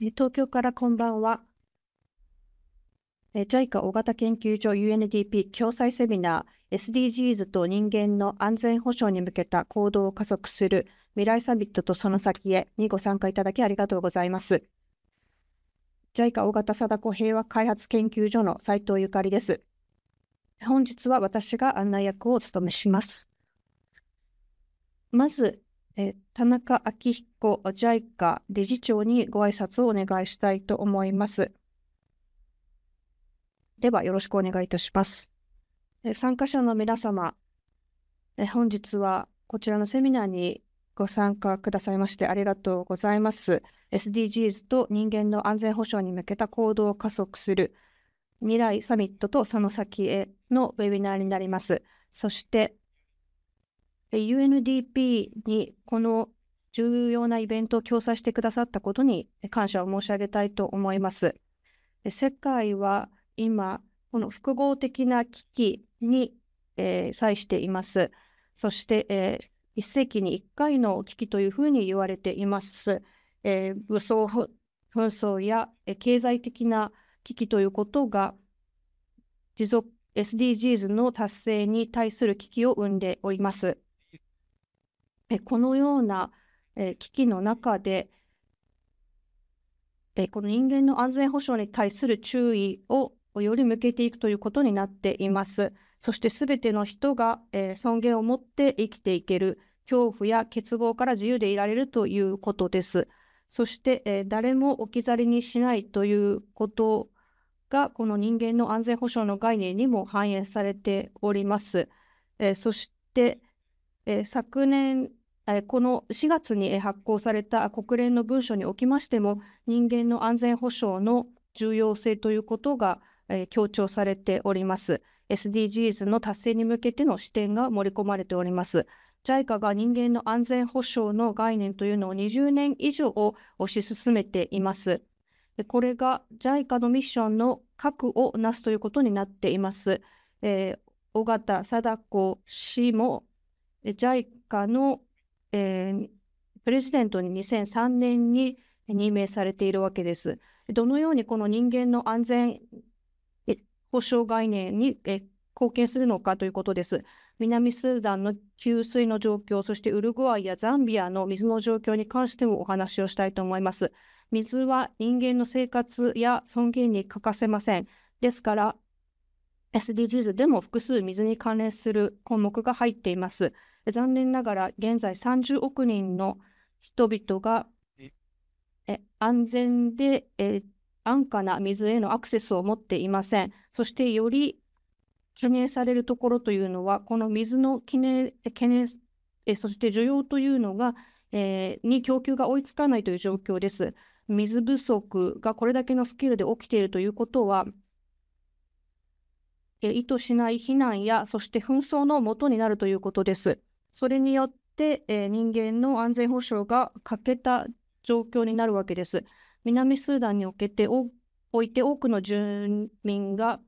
東京からこんばんは。JICA 大型研究所 UNDP 共催セミナー SDGs と人間の安全保障に向けた行動を加速する未来サミットとその先へにご参加いただきありがとうございます。JICA 大型貞子平和開発研究所の斉藤ゆかりです。本日は私が案内役を務めします。まず、え田中昭彦 JICA 理事長にご挨拶をお願いしたいと思います。では、よろしくお願いいたします。え参加者の皆様え、本日はこちらのセミナーにご参加くださいましてありがとうございます。SDGs と人間の安全保障に向けた行動を加速する未来サミットとその先へのウェビナーになります。そして、UNDP にこの重要なイベントを共催してくださったことに感謝を申し上げたいと思います。世界は今、この複合的な危機に、えー、際しています。そして、えー、一世紀に一回の危機というふうに言われています。えー、武装紛争や、え経済的な危機ということが持続 SDGs の達成に対する危機を生んでおります。このような危機の中で、この人間の安全保障に対する注意をより向けていくということになっています。そしてすべての人が尊厳を持って生きていける、恐怖や欠乏から自由でいられるということです。そして誰も置き去りにしないということが、この人間の安全保障の概念にも反映されております。そして昨年この4月に発行された国連の文書におきましても、人間の安全保障の重要性ということが強調されております。SDGs の達成に向けての視点が盛り込まれております。JICA が人間の安全保障の概念というのを20年以上推し進めています。これが JICA のミッションの核をなすということになっています。えー、尾形貞子氏も JICA のえー、プレジデントに2003年に任命されているわけです。どのようにこの人間の安全保障概念に貢献するのかということです。南スーダンの給水の状況、そしてウルグアイやザンビアの水の状況に関してもお話をしたいと思います。水は人間の生活や尊厳に欠かせません。ですから、SDGs でも複数水に関連する項目が入っています。残念ながら現在30億人の人々が安全で安価な水へのアクセスを持っていません。そしてより懸念されるところというのは、この水の懸念懸念そして需要というのが、えー、に供給が追いつかないという状況です。水不足がこれだけのスキルで起きているということは、意図しない避難や、そして紛争のもとになるということです。それによって、えー、人間の安全保障が欠けた状況になるわけです。南スーダンにおけておおいて多くの住民が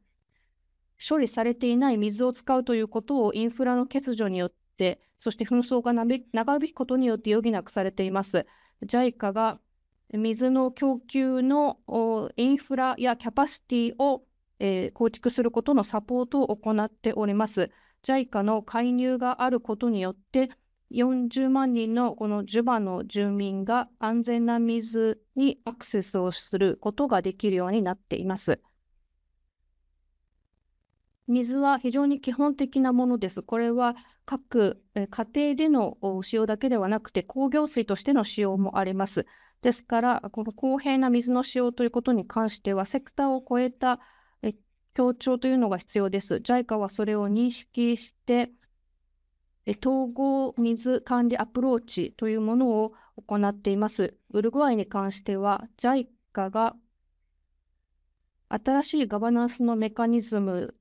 処理されていない水を使うということをインフラの欠如によって、そして紛争が長引くことによって余儀なくされています。JICA が水の供給のインフラやキャパシティを、えー、構築することのサポートを行っております。JICA の介入があることによって、40万人のこのジュバの住民が安全な水にアクセスをすることができるようになっています。水は非常に基本的なものです。これは各家庭での使用だけではなくて工業水としての使用もあります。ですから、この公平な水の使用ということに関しては、セクターを超えた協調というのが必要です。JICA はそれを認識して、統合水管理アプローチというものを行っています。ウルグアイに関しては、JICA が新しいガバナンスのメカニズム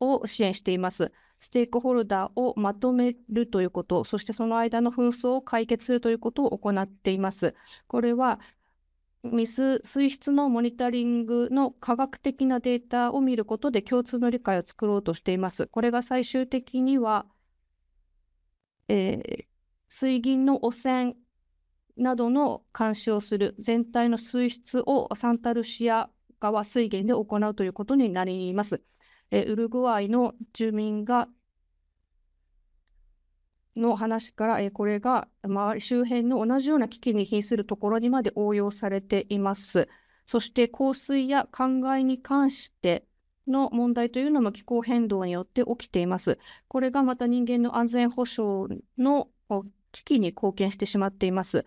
を支援しています。ステークホルダーをまとめるということ、そしてその間の紛争を解決するということを行っています。これは水水質のモニタリングの科学的なデータを見ることで共通の理解を作ろうとしています。これが最終的には、えー、水銀の汚染などの監視をする全体の水質をサンタルシア川水源で行うということになります。えー、ウルグアイの住民がの話から、えー、これが周り周辺の同じような危機に瀕するところにまで応用されています。そして降水や灌漑に関しての問題というのも気候変動によって起きています。これがまた人間の安全保障の危機に貢献してしまっています。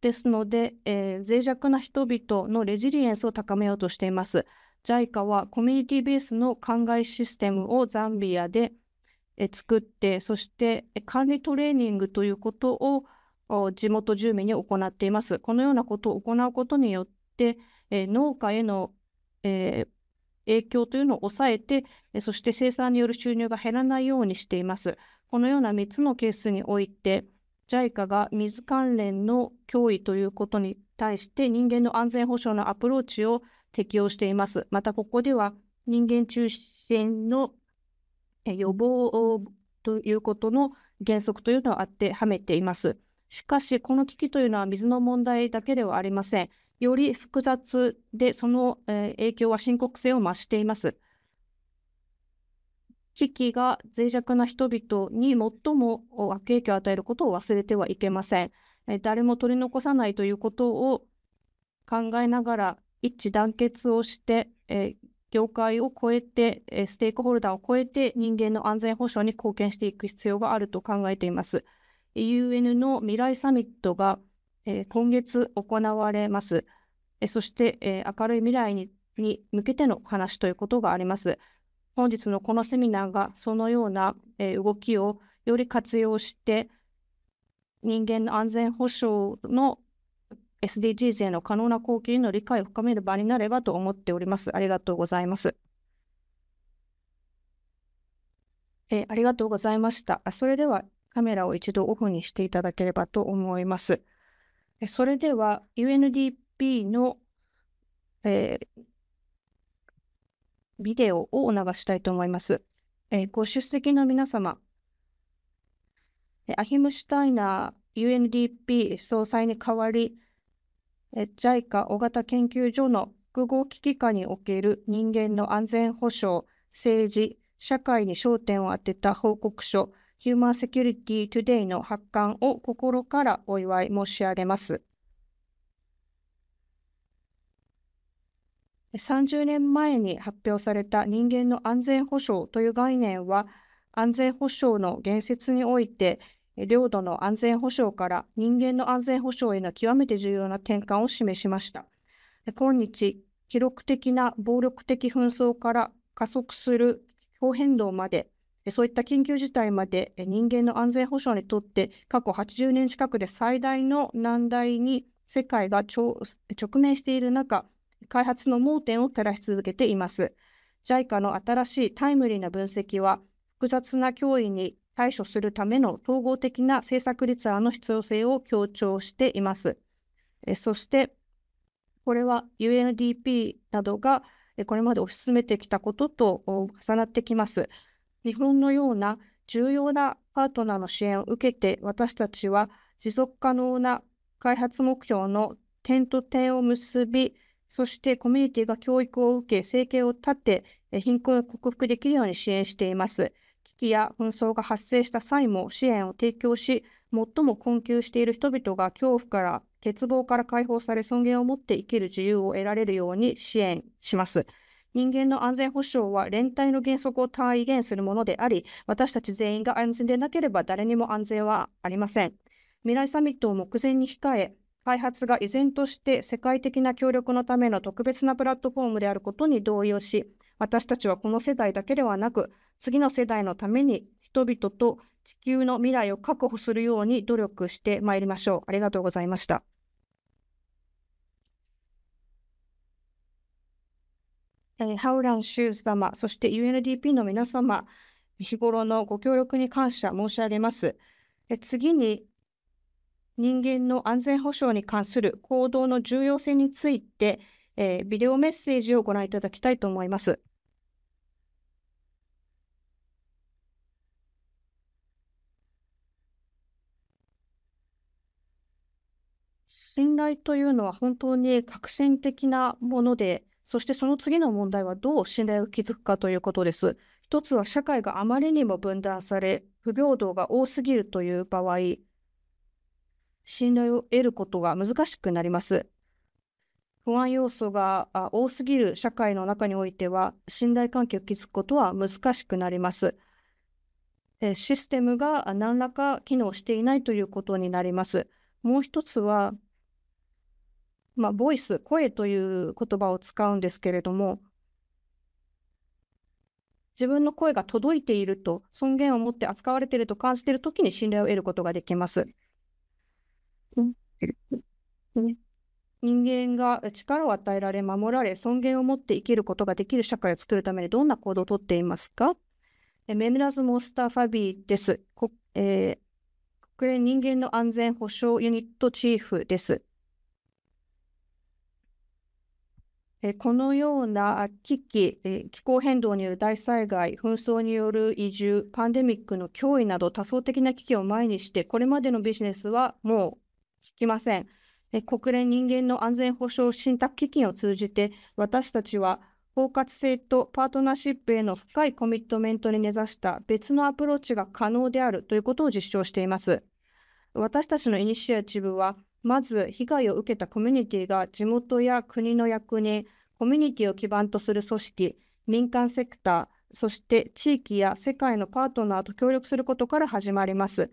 ですので、えー、脆弱な人々のレジリエンスを高めようとしています。JICA はコミュニティベースの灌漑システムをザンビアで作って、そして管理トレーニングということを地元住民に行っています。このようなことを行うことによって、農家への、え影響というのを抑えて、そして生産による収入が減らないようにしています。このような3つのケースにおいて、JICA が水関連の脅威ということに対して人間の安全保障のアプローチを適用しています。またここでは人間中心の予防ということの原則というのを当てはめています。しかし、この危機というのは水の問題だけではありません。より複雑で、その影響は深刻性を増しています。危機が脆弱な人々に最も悪影響を与えることを忘れてはいけません。誰も取り残さないということを考えながら一致団結をして、業界を超えて、ステークホルダーを超えて人間の安全保障に貢献していく必要があると考えています。UN の未来サミットが、え今月行われます。えそして、え明るい未来にに向けての話ということがあります。本日のこのセミナーがそのような、え動きをより活用して人間の安全保障の SDGs への可能な貢献への理解を深める場になればと思っております。ありがとうございます。えー、ありがとうございました。それではカメラを一度オフにしていただければと思います。それでは UNDP の、えー、ビデオをお流したいと思います。えー、ご出席の皆様、アヒムシュタイナー UNDP 総裁に代わり、JICA 大型研究所の複合危機下における人間の安全保障、政治、社会に焦点を当てた報告書、ヒューマンセキュリティトゥデイの発刊を心からお祝い申し上げます。30年前に発表された人間の安全保障という概念は、安全保障の言説において領土の安全保障から人間の安全保障への極めて重要な転換を示しました。今日、記録的な暴力的紛争から加速する気候変動まで、そういった緊急事態まで人間の安全保障にとって過去80年近くで最大の難題に世界が直面している中、開発の盲点を照らし続けています。JICA の新しいタイムリーな分析は、複雑な脅威に対処するための統合的な政策立案の必要性を強調しています。えそして、これは UNDP などがこれまで推し進めてきたことと重なってきます。日本のような重要なパートナーの支援を受けて私たちは持続可能な開発目標の点と点を結び、そしてコミュニティが教育を受け、生計を立て、貧困を克服できるように支援しています。機や紛争が発生した際も支援を提供し、最も困窮している人々が恐怖から欠乏から解放され尊厳を持って生きる自由を得られるように支援します。人間の安全保障は連帯の原則を体現するものであり、私たち全員が安全でなければ誰にも安全はありません。未来サミットを目前に控え、開発が依然として世界的な協力のための特別なプラットフォームであることに同意をし、私たちはこの世代だけではなく、次の世代のために人々と地球の未来を確保するように努力してまいりましょう。ありがとうございました。えー、ハウランシューズ様、そして UNDP の皆様、日頃のご協力に感謝申し上げます。え次に、人間の安全保障に関する行動の重要性について、えー、ビデオメッセージをご覧いただきたいと思います。信頼というのは本当に革新的なもので、そしてその次の問題はどう信頼を築くかということです。一つは社会があまりにも分断され、不平等が多すぎるという場合、信頼を得ることが難しくなります。不安要素が多すぎる社会の中においては、信頼関係を築くことは難しくなります。システムが何らか機能していないということになります。もう一つは、まあ、ボイス、声という言葉を使うんですけれども、自分の声が届いていると、尊厳を持って扱われていると感じているときに信頼を得ることができます。人間が力を与えられ、守られ、尊厳を持って生きることができる社会を作るためにどんな行動をとっていますかメムラズ・モスター・ファビーです。国連人間の安全保障ユニットチーフです。このような危機、気候変動による大災害、紛争による移住、パンデミックの脅威など多層的な危機を前にして、これまでのビジネスはもう効きません。国連人間の安全保障信託基金を通じて、私たちは包括性とパートナーシップへの深いコミットメントに根ざした別のアプローチが可能であるということを実証しています。私たちのイニシアチブは、まず被害を受けたコミュニティが地元や国の役人、コミュニティを基盤とする組織、民間セクター、そして地域や世界のパートナーと協力することから始まります。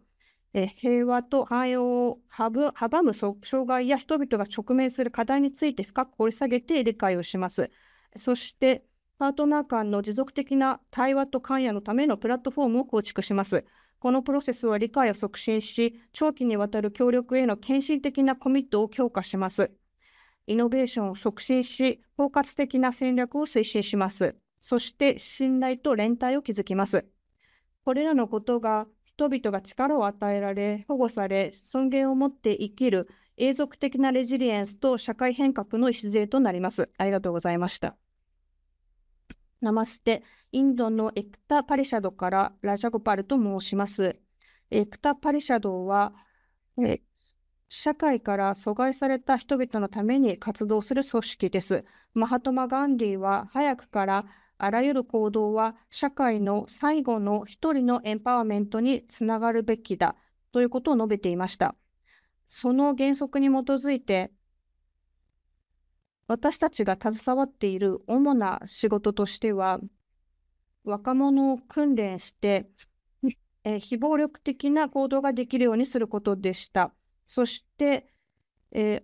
え平和と繁栄を阻む障害や人々が直面する課題について深く掘り下げて理解をします。そして、パートナー間の持続的な対話と関与のためのプラットフォームを構築します。このプロセスは理解を促進し、長期にわたる協力への献身的なコミットを強化します。イノベーションを促進し、包括的な戦略を推進します。そして信頼と連帯を築きます。これらのことが人々が力を与えられ、保護され、尊厳を持って生きる永続的なレジリエンスと社会変革の礎となります。ありがとうございました。ナマステ、インドのエクタ・パリシャドからラジャゴパルと申します。エクタ・パリシャドは、え社会から阻害された人々のために活動する組織です。マハトマ・ガンディは早くからあらゆる行動は社会の最後の一人のエンパワーメントにつながるべきだということを述べていました。その原則に基づいて私たちが携わっている主な仕事としては、若者を訓練して、え非暴力的な行動ができるようにすることでした。そして、えー、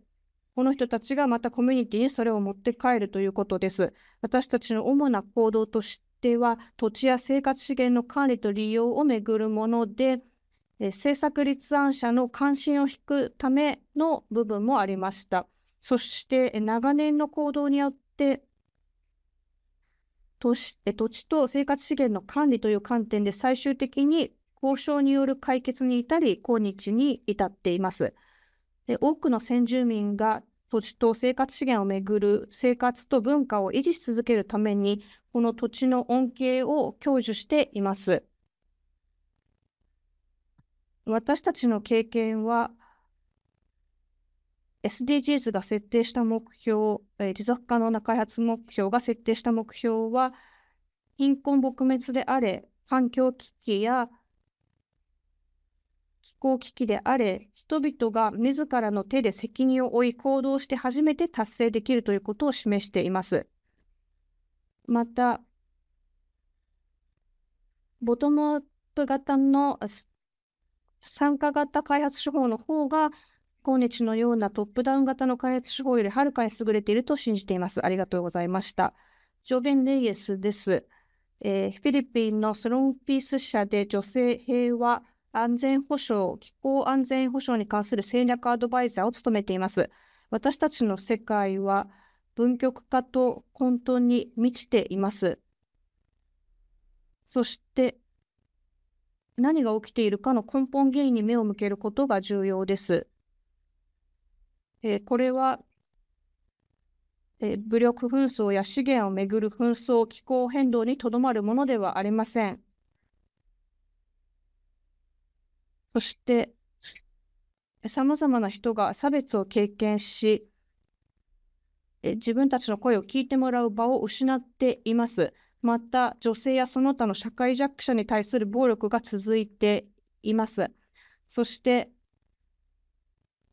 この人たちがまたコミュニティにそれを持って帰るということです。私たちの主な行動としては、土地や生活資源の管理と利用をめぐるもので、えー、政策立案者の関心を引くための部分もありました。そして長年の行動によって都市土地と生活資源の管理という観点で最終的に交渉による解決に至り今日に至っています。で多くの先住民が土地と生活資源をめぐる生活と文化を維持し続けるためにこの土地の恩恵を享受しています。私たちの経験は SDGs が設定した目標、えー、持続可能な開発目標が設定した目標は、貧困撲滅であれ、環境危機や気候危機であれ、人々が自らの手で責任を負い行動して初めて達成できるということを示しています。また、ボトムアップ型の参加型開発手法の方が今日のようなトップダウン型の開発手法よりはるかに優れていると信じています。ありがとうございました。ジョベン・レイエスです。えー、フィリピンのスロンピース社で女性平和安全保障、気候安全保障に関する戦略アドバイザーを務めています。私たちの世界は文極化と混沌に満ちています。そして何が起きているかの根本原因に目を向けることが重要です。えー、これは、えー、武力紛争や資源をめぐる紛争、気候変動にとどまるものではありません。そして、さまざまな人が差別を経験し、え自分たちの声を聞いてもらう場を失っています。また、女性やその他の社会弱者に対する暴力が続いています。そして、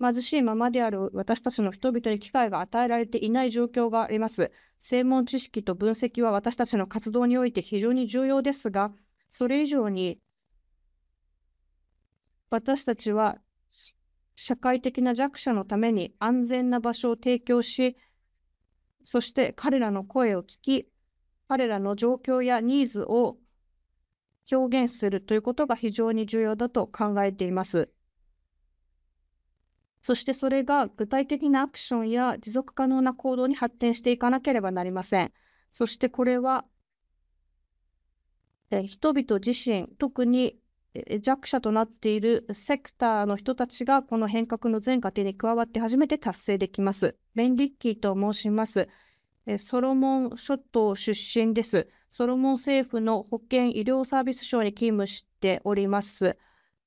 貧しいままである私たちの人々に機会が与えられていない状況があります。専門知識と分析は私たちの活動において非常に重要ですが、それ以上に私たちは社会的な弱者のために安全な場所を提供し、そして彼らの声を聞き、彼らの状況やニーズを表現するということが非常に重要だと考えています。そしてそれが具体的なアクションや持続可能な行動に発展していかなければなりません。そしてこれは、え人々自身、特に弱者となっているセクターの人たちがこの変革の全過程に加わって初めて達成できます。ベン・リッキーと申します。ソロモン諸島出身です。ソロモン政府の保健医療サービス省に勤務しております。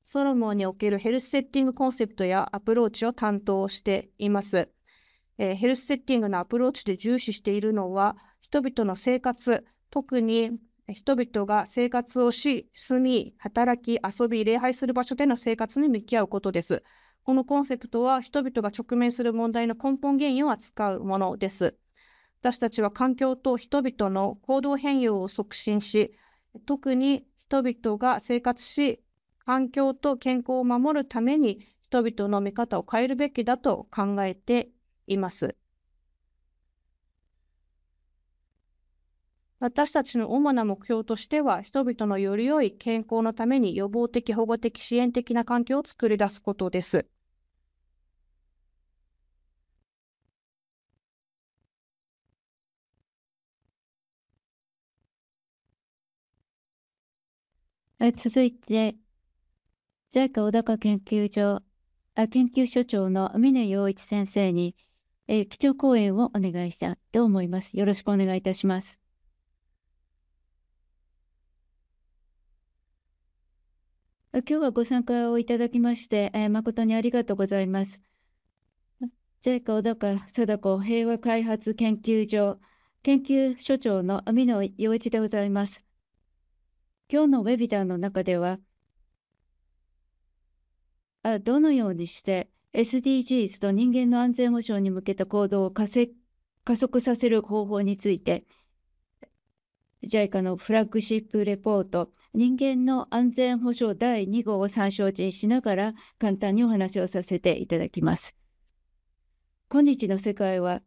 ソロモンにおけるヘルスセッティングコンセプトやアプローチを担当しています。えー、ヘルスセッティングのアプローチで重視しているのは、人々の生活、特に人々が生活をし、住み、働き、遊び、礼拝する場所での生活に向き合うことです。このコンセプトは人々が直面する問題の根本原因を扱うものです。私たちは環境と人々の行動変容を促進し、特に人々が生活し、環境と健康を守るために人々の見方を変えるべきだと考えています。私たちの主な目標としては、人々のより良い健康のために予防的、保護的、支援的な環境を作り出すことです。続いて、j i 小高研究所、あ研究所長の峰洋一先生に、えー、基調講演をお願いしたいと思います。よろしくお願いいたします。今日はご参加をいただきまして、えー、誠にありがとうございます。JICA 小高貞子平和開発研究所研究所長の網野洋一でございます。今日のウェビナーの中では、どのようにして SDGs と人間の安全保障に向けた行動を加速させる方法について JICA のフラッグシップレポート人間の安全保障第2号を参照にしながら簡単にお話をさせていただきます。今日の世界は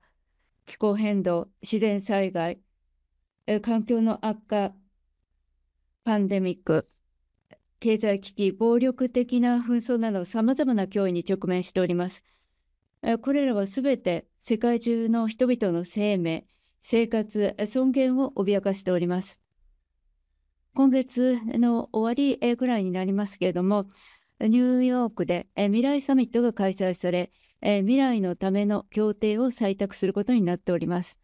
気候変動、自然災害、環境の悪化、パンデミック、経済危機、暴力的な紛争など、さまざまな脅威に直面しております。これらはすべて世界中の人々の生命、生活、尊厳を脅かしております。今月の終わりぐらいになりますけれども、ニューヨークで未来サミットが開催され、未来のための協定を採択することになっております。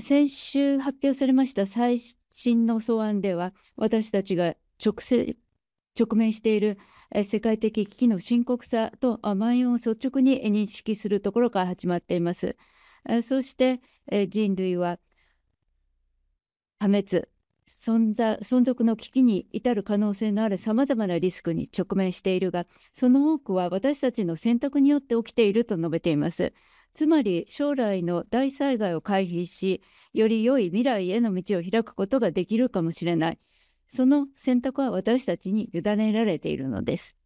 先週発表されました最真の草案では私たちが直接直面している世界的危機の深刻さと蔓延を率直に認識するところから始まっています。そして人類は破滅存在存続の危機に至る可能性のあるさまざまなリスクに直面しているがその多くは私たちの選択によって起きていると述べています。つまり将来の大災害を回避しより良い未来への道を開くことができるかもしれない。その選択は私たちに委ねられているのです。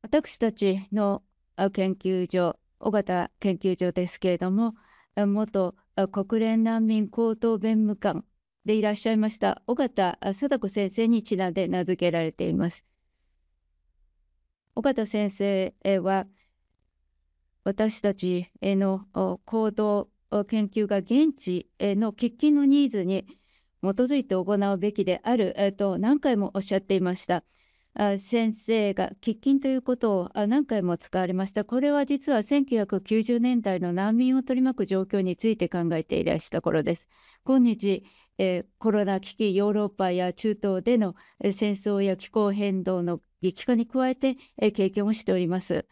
私たちの研究所、尾形研究所ですけれども、元国連難民高等弁務官でいらっしゃいました尾形貞子先生にちなんで名付けられています。尾形先生は私たちへの行動研究が現地への喫緊のニーズに基づいて行うべきである、と何回もおっしゃっていました。先生が喫緊ということを何回も使われました。これは実は1990年代の難民を取り巻く状況について考えていらした頃です。今日、コロナ危機、ヨーロッパや中東での戦争や気候変動の激化に加えて、経験をしております。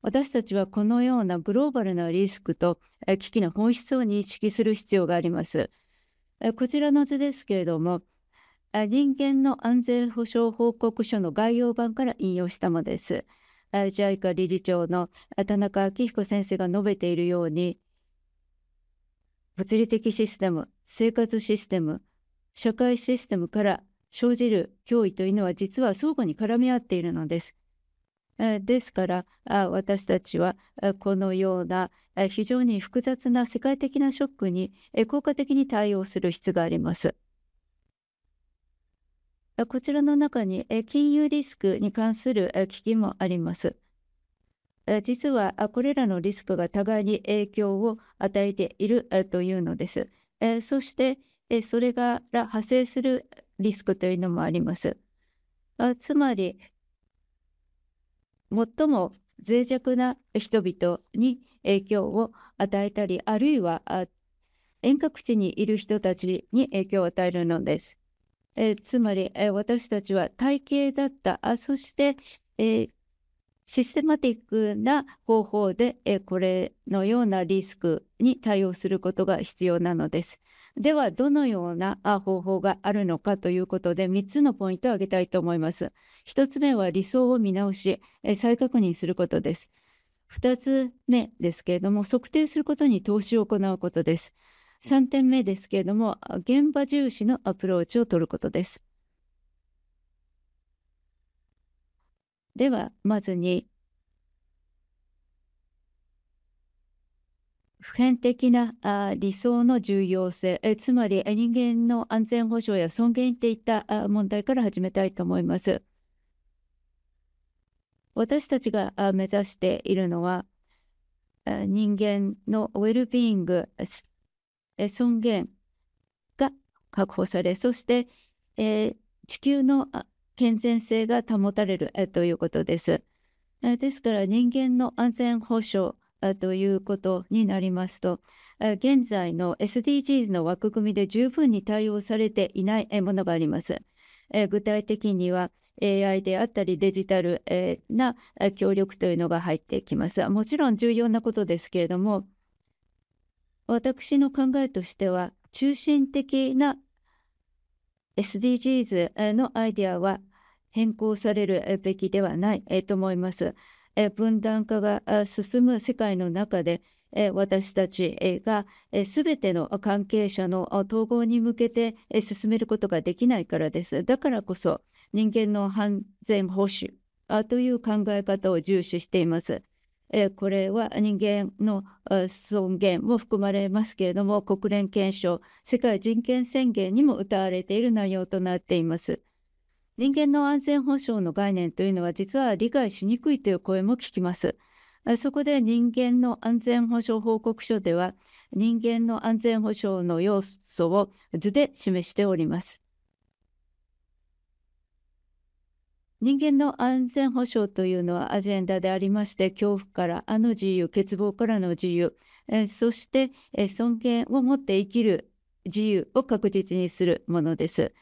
私たちはこのようなグローバルなリスクと危機の本質を認識する必要があります。こちらの図ですけれども、人間の安全保障報告書の概要版から引用したものです。JICA 理事長の田中明彦先生が述べているように、物理的システム、生活システム、社会システムから生じる脅威というのは実は相互に絡み合っているのです。ですから私たちはこのような非常に複雑な世界的なショックに効果的に対応する必要があります。こちらの中に金融リスクに関する危機もあります。実はこれらのリスクが互いに影響を与えているというのです。そしてそれが派生するリスクというのもあります。つまり最も脆弱な人々に影響を与えたりあるいは遠隔地にいる人たちに影響を与えるのです。えー、つまり、えー、私たちは体系だったあそして、えー、システマティックな方法で、えこれのようなリスクに対応することが必要なのです。では、どのような方法があるのかということで、3つのポイントを挙げたいと思います。1つ目は理想を見直し、再確認することです。2つ目ですけれども、測定することに投資を行うことです。3点目ですけれども、現場重視のアプローチを取ることです。では、まずに普遍的な理想の重要性、つまり人間の安全保障や尊厳っていった問題から始めたいと思います。私たちが目指しているのは、人間のウェルビーイング、尊厳が確保され、そして、え地球の健全性が保たれる、えということです、えですから人間の安全保障ということになりますと、現在の SDGs の枠組みで十分に対応されていないものがあります。具体的には AI であったりデジタルな協力というのが入ってきます。もちろん重要なことですけれども、私の考えとしては、中心的な SDGs のアイデアは変更されるべきではないと思います。分断化が進む世界の中で私たちがすべての関係者の統合に向けて進めることができないからです。だからこそ人間の安全保守という考え方を重視しています。これは人間の尊厳も含まれますけれども国連憲章世界人権宣言にも謳われている内容となっています。人間の安全保障の概念というのは実は理解しにくいという声も聞きます。そこで人間の安全保障報告書では人間の安全保障の要素を図で示しております。人間の安全保障というのはアジェンダでありまして恐怖からあの自由欠乏からの自由そして尊厳を持って生きる自由を確実にするものです。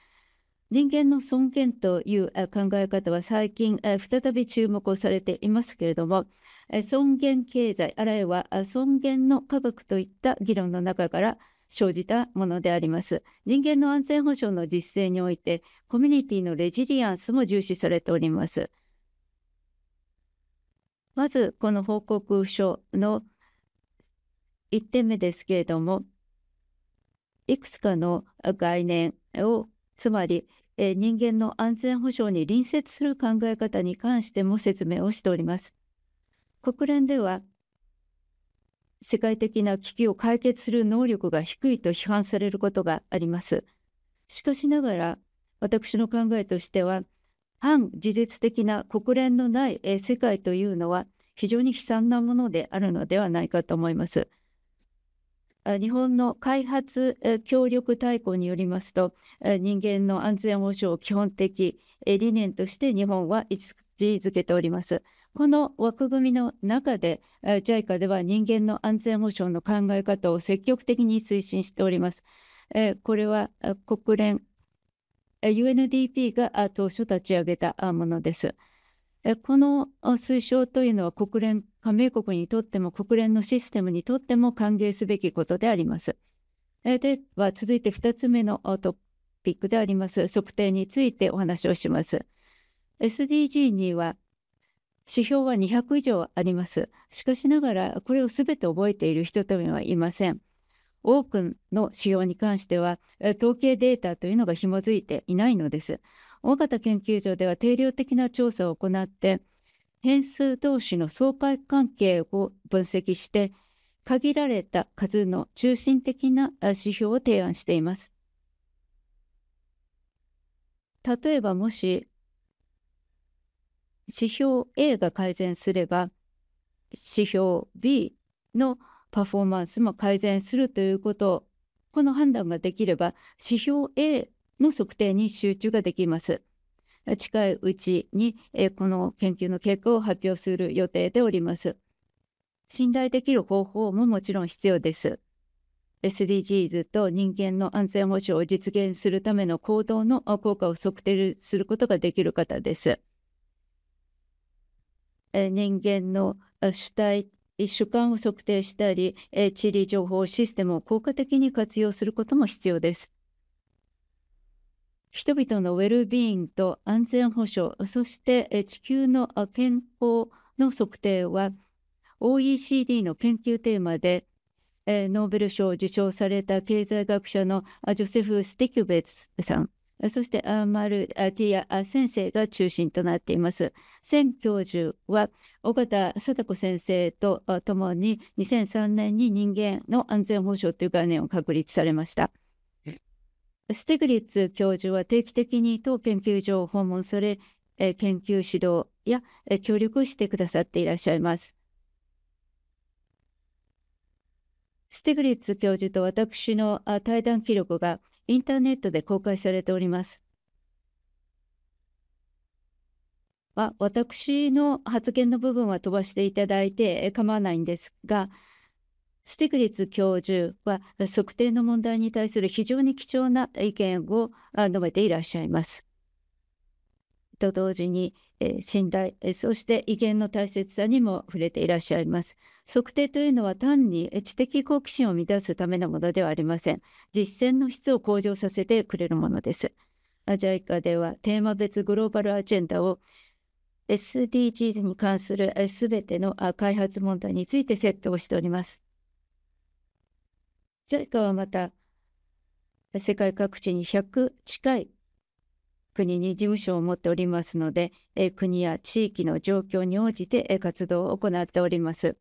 人間の尊厳という考え方は最近再び注目をされていますけれども、尊厳経済、あるいは尊厳の科学といった議論の中から生じたものであります。人間の安全保障の実践において、コミュニティのレジリアンスも重視されております。まず、この報告書の1点目ですけれども、いくつかの概念をつまり、えー、人間の安全保障に隣接する考え方に関しても説明をしております。国連では世界的な危機を解決する能力が低いと批判されることがあります。しかしながら私の考えとしては反事実的な国連のない世界というのは非常に悲惨なものであるのではないかと思います。日本の開発協力大綱によりますと、人間の安全保障を基本的理念として日本は位置づけております。この枠組みの中で、JICA では人間の安全保障の考え方を積極的に推進しております。これは国連、UNDP が当初立ち上げたものです。この推奨というのは国連加盟国にとっても国連のシステムにとっても歓迎すべきことであります。では続いて2つ目のトピックであります測定についてお話をします。SDG には指標は200以上あります。しかしながらこれをすべて覚えている人というのはいません。多くの指標に関しては統計データというのが紐づいていないのです。大型研究所では定量的な調査を行って変数同士の相関関係を分析して限られた数の中心的な指標を提案しています。例えばもし指標 A が改善すれば指標 B のパフォーマンスも改善するということこの判断ができれば指標 A の測定に集中ができます。近いうちに、えこの研究の結果を発表する予定でおります。信頼できる方法ももちろん必要です。SDGs と人間の安全保障を実現するための行動の効果を測定することができる方です。人間の主体、主観を測定したり、地理情報システムを効果的に活用することも必要です。人々のウェルビーイングと安全保障、そして地球の健康の測定は OECD の研究テーマでノーベル賞を受賞された経済学者のジョセフ・ステキュベツさん、そしてアーマル・ティア先生が中心となっています。千教授は尾形貞子先生とともに2003年に人間の安全保障という概念を確立されました。ステグリッツ教授は定期的に当研究所を訪問され、研究指導や協力してくださっていらっしゃいます。ステグリッツ教授と私の対談記録がインターネットで公開されております。私の発言の部分は飛ばしていただいて構わないんですが、スティグリッツ教授は測定の問題に対する非常に貴重な意見を述べていらっしゃいます。と同時に、え信頼、えそして威厳の大切さにも触れていらっしゃいます。測定というのは単に知的好奇心を満たすためのものではありません。実践の質を向上させてくれるものです。JICA ではテーマ別グローバルアジェンダを SDGs に関するすべての開発問題についてットをしております。JICA はまた世界各地に100近い国に事務所を持っておりますので、え国や地域の状況に応じて、え活動を行っております。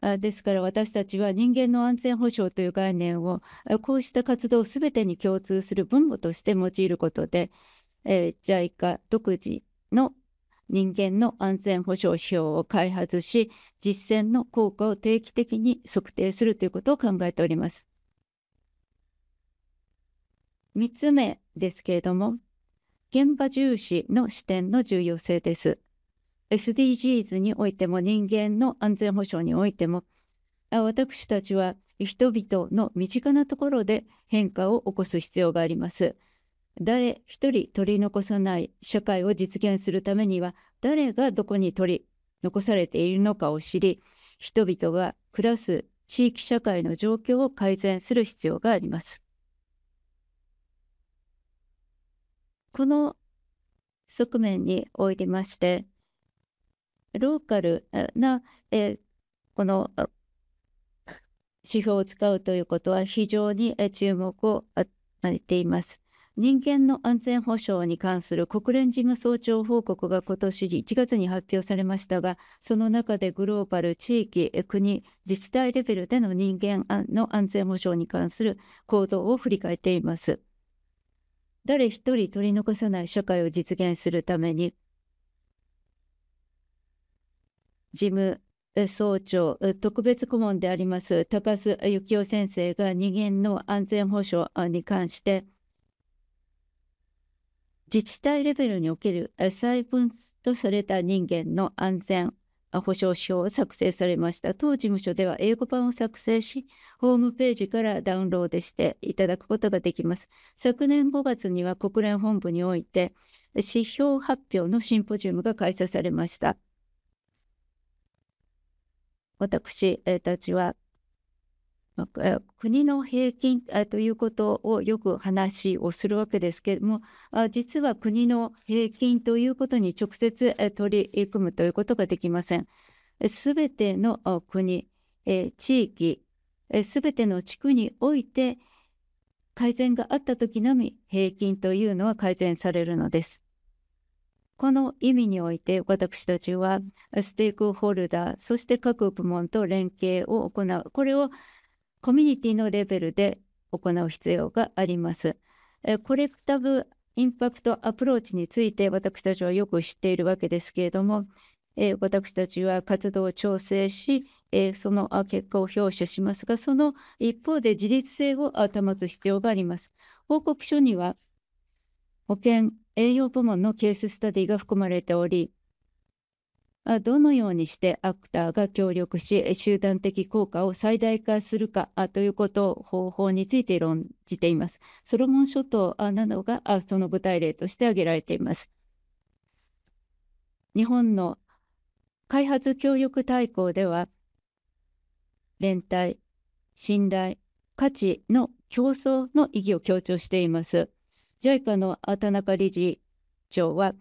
あですから私たちは人間の安全保障という概念をこうした活動全てに共通する分母として用いることで、え JICA 独自の人間の安全保障指標を開発し、実践の効果を定期的に測定するということを考えております。3つ目ですけれども、現場重視の視点の重要性です。SDGs においても人間の安全保障においても、私たちは人々の身近なところで変化を起こす必要があります。誰一人取り残さない社会を実現するためには誰がどこに取り残されているのかを知り人々が暮らす地域社会の状況を改善する必要があります。この側面においてましてローカルな、えこの指標を使うということは非常に注目を集めています。人間の安全保障に関する国連事務総長報告が今年1月に発表されましたが、その中でグローバル、地域、国、自治体レベルでの人間の安全保障に関する行動を振り返っています。誰一人取り残さない社会を実現するために、事務総長特別顧問であります高須幸男先生が人間の安全保障に関して自治体レベルにおける細分とされた人間の安全保障書を作成されました。当事務所では英語版を作成し、ホームページからダウンロードしていただくことができます。昨年5月には国連本部において、指標発表のシンポジウムが開催されました。私たちは国の平均ということをよく話をするわけですけれども、実は国の平均ということに直接取り組むということができません。すべての国、地域、すべての地区において、改善があった時のみ平均というのは改善されるのです。この意味において私たちはステークホルダーそして各部門と連携を行うこれをコミュニティのレベルで行う必要があります。コレクタブインパクトアプローチについて私たちはよく知っているわけですけれども、え私たちは活動を調整し、えその結果を表彰しますが、その一方で自立性を保つ必要があります。報告書には保健栄養部門のケーススタディが含まれており、どのようにしてアクターが協力し集団的効果を最大化するかということを方法について論じています。ソロモン諸島などがその具体例として挙げられています。日本の開発協力大綱では連帯、信頼、価値の競争の意義を強調しています。JICA の田中理事長は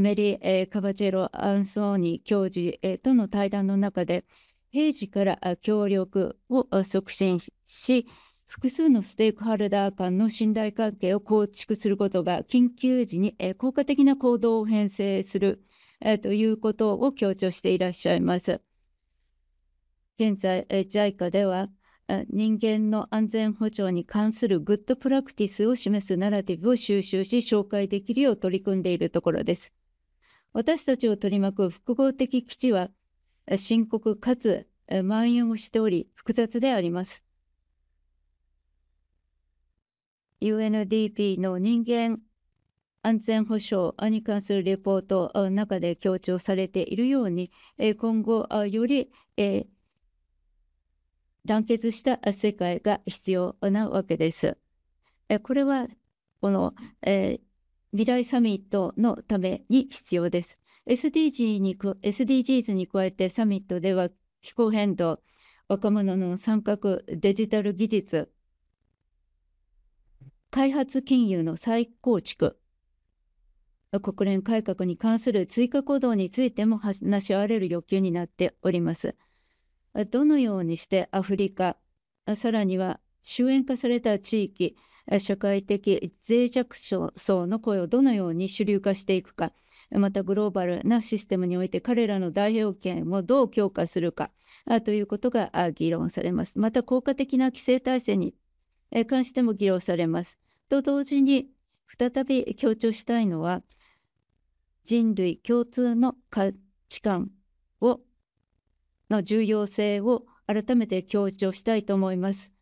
メリー・カバチェロ・アンソニー教授との対談の中で、平時から協力を促進し、複数のステークホルダー間の信頼関係を構築することが緊急時に効果的な行動を編成するということを強調していらっしゃいます。現在、JICA では人間の安全保障に関するグッドプラクティスを示すナラティブを収集し紹介できるよう取り組んでいるところです。私たちを取り巻く複合的基地は深刻かつ蔓延しており複雑であります。UNDP の人間安全保障に関するレポートの中で強調されているように今後より団結した世界が必要なわけです。これはこの、え未来サミットのために必要です。SDG に SDGs に加えてサミットでは気候変動、若者の参画、デジタル技術、開発金融の再構築、国連改革に関する追加行動についても話し合われる要求になっております。どのようにしてアフリカ、さらには終焉化された地域、社会的脆弱層の声をどのように主流化していくか、またグローバルなシステムにおいて彼らの代表権をどう強化するかということが議論されます。また効果的な規制体制に関しても議論されます。と同時に再び強調したいのは人類共通の価値観をの重要性を改めて強調したいと思います。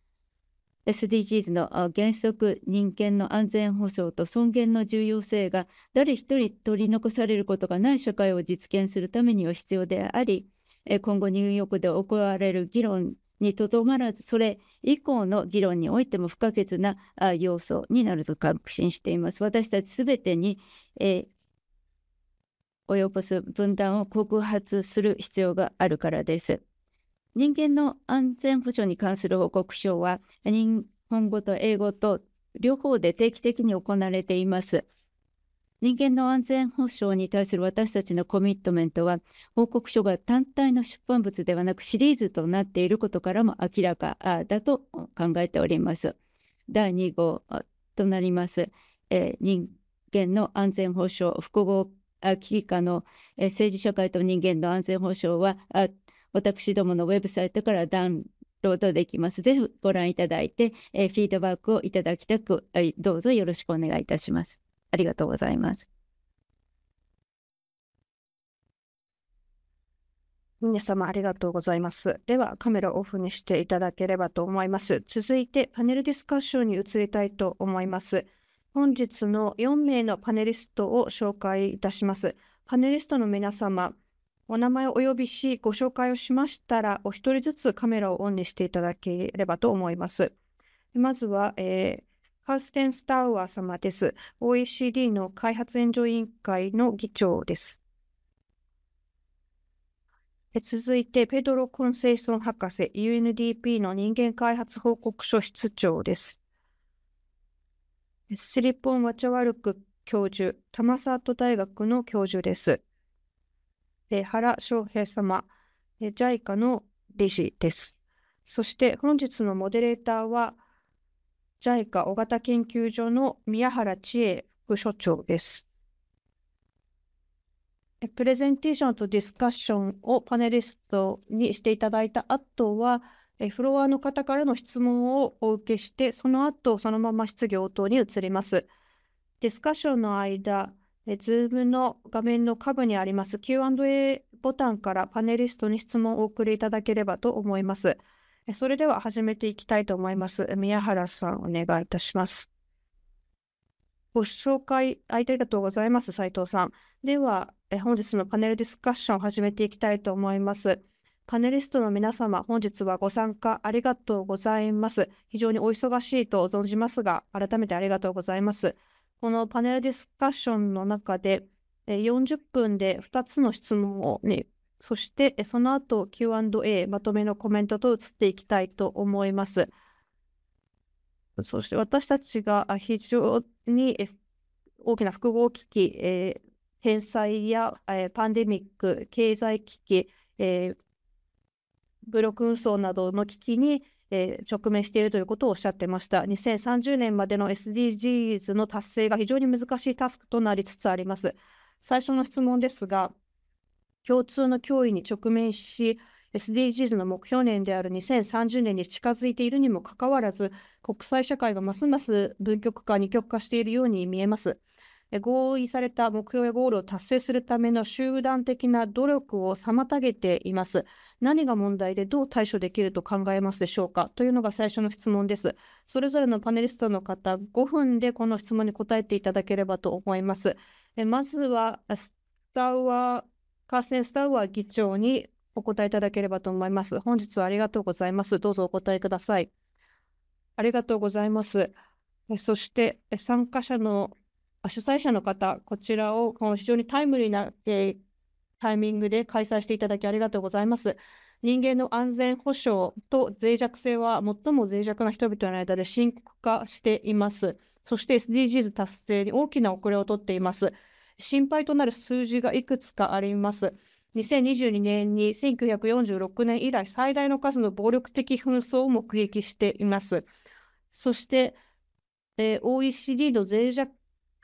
SDGs の原則、人権の安全保障と尊厳の重要性が誰一人取り残されることがない社会を実現するためには必要であり、今後ニューヨークで行われる議論にとどまらず、それ以降の議論においても不可欠な要素になると確信しています。私たちすべてに、え及ぼす分断を告発する必要があるからです。人間の安全保障に関する報告書は、日本語と英語と両方で定期的に行われています。人間の安全保障に対する私たちのコミットメントは、報告書が単体の出版物ではなくシリーズとなっていることからも明らかだと考えております。第2号となります、えー、人間の安全保障複合危機下の、えー、政治社会と人間の安全保障は私どものウェブサイトからダウンロードできます。ぜひご覧いただいて、えフィードバックをいただきたく、えどうぞよろしくお願いいたします。ありがとうございます。皆様ありがとうございます。では、カメラオフにしていただければと思います。続いて、パネルディスカッションに移りたいと思います。本日の4名のパネリストを紹介いたします。パネリストの皆様、お名前をお呼びし、ご紹介をしましたら、お一人ずつカメラをオンにしていただければと思います。まずは、えーカーステン・スタウアー様です。OECD の開発援助委員会の議長です。続いて、ペドロ・コンセイソン博士、UNDP の人間開発報告書室長です。スリッポン・ワチャワルク教授、タマサート大学の教授です。えー、原翔平様、えー、JICA の理事です。そして本日のモデレーターは JICA 小型研究所の宮原千恵副所長です。プレゼンテーションとディスカッションをパネリストにしていただいた後は、えフロアの方からの質問をお受けして、その後、そのまま質疑応答に移ります。ディスカッションの間、え Zoom の画面の下部にあります Q&A ボタンからパネリストに質問をお送りいただければと思います。それでは始めていきたいと思います。宮原さん、お願いいたします。ご紹介ありがとうございます、斉藤さん。では、本日のパネルディスカッションを始めていきたいと思います。パネリストの皆様、本日はご参加ありがとうございます。非常にお忙しいと存じますが、改めてありがとうございます。このパネルディスカッションの中で、40分で2つの質問を、ね、そしてその後 Q&A まとめのコメントと移っていきたいと思います。そして私たちが非常に大きな複合危機、えー、返済や、えー、パンデミック、経済危機、えー、武力紛争などの危機にえー、直面しているということをおっしゃってました。2030年までの SDGs の達成が非常に難しいタスクとなりつつあります。最初の質問ですが、共通の脅威に直面し、SDGs の目標年である2030年に近づいているにもかかわらず、国際社会がますます分極化、二極化しているように見えます。合意された目標やゴールを達成するための集団的な努力を妨げています。何が問題でどう対処できると考えますでしょうかというのが最初の質問です。それぞれのパネリストの方、5分でこの質問に答えていただければと思います。まずは、スタウアカースネン・スタウアー議長にお答えいただければと思います。本日はありがとうございます。どうぞお答えください。ありがとうございます。そして参加者の主催者の方、こちらを非常にタイムリーな、えー、タイミングで開催していただきありがとうございます。人間の安全保障と脆弱性は最も脆弱な人々の間で深刻化しています。そして SDGs 達成に大きな遅れをとっています。心配となる数字がいくつかあります。2022年に1946年以来最大の数の暴力的紛争を目撃しています。そして、えー、OECD の脆弱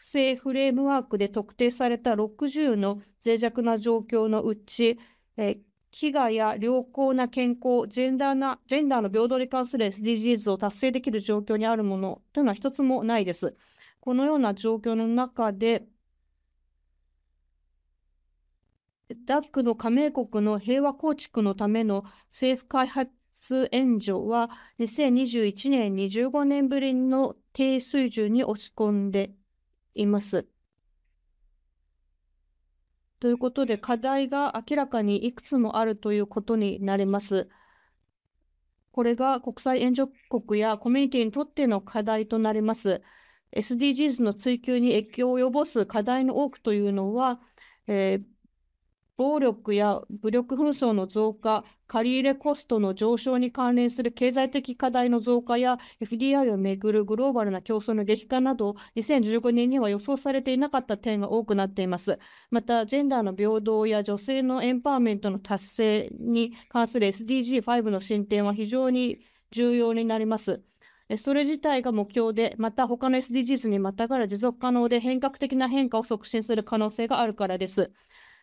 不正フレームワークで特定された60の脆弱な状況のうち、え飢餓や良好な健康、ジェンダーな、ジェンダーの平等に関する SDGs を達成できる状況にあるものというのは一つもないです。このような状況の中で、DAC の加盟国の平和構築のための政府開発援助は2021年に15年ぶりの低水準に落ち込んでいます。ということで、課題が明らかにいくつもあるということになります。これが国際援助国やコミュニティにとっての課題となります。SDGs の追求に影響を及ぼす課題の多くというのは、えー暴力や武力紛争の増加、借入コストの上昇に関連する経済的課題の増加や FDI をめぐるグローバルな競争の激化など、2015年には予想されていなかった点が多くなっています。また、ジェンダーの平等や女性のエンパワーメントの達成に関する SDG5 の進展は非常に重要になります。それ自体が目標で、また他の SDGs にまたがる持続可能で変革的な変化を促進する可能性があるからです。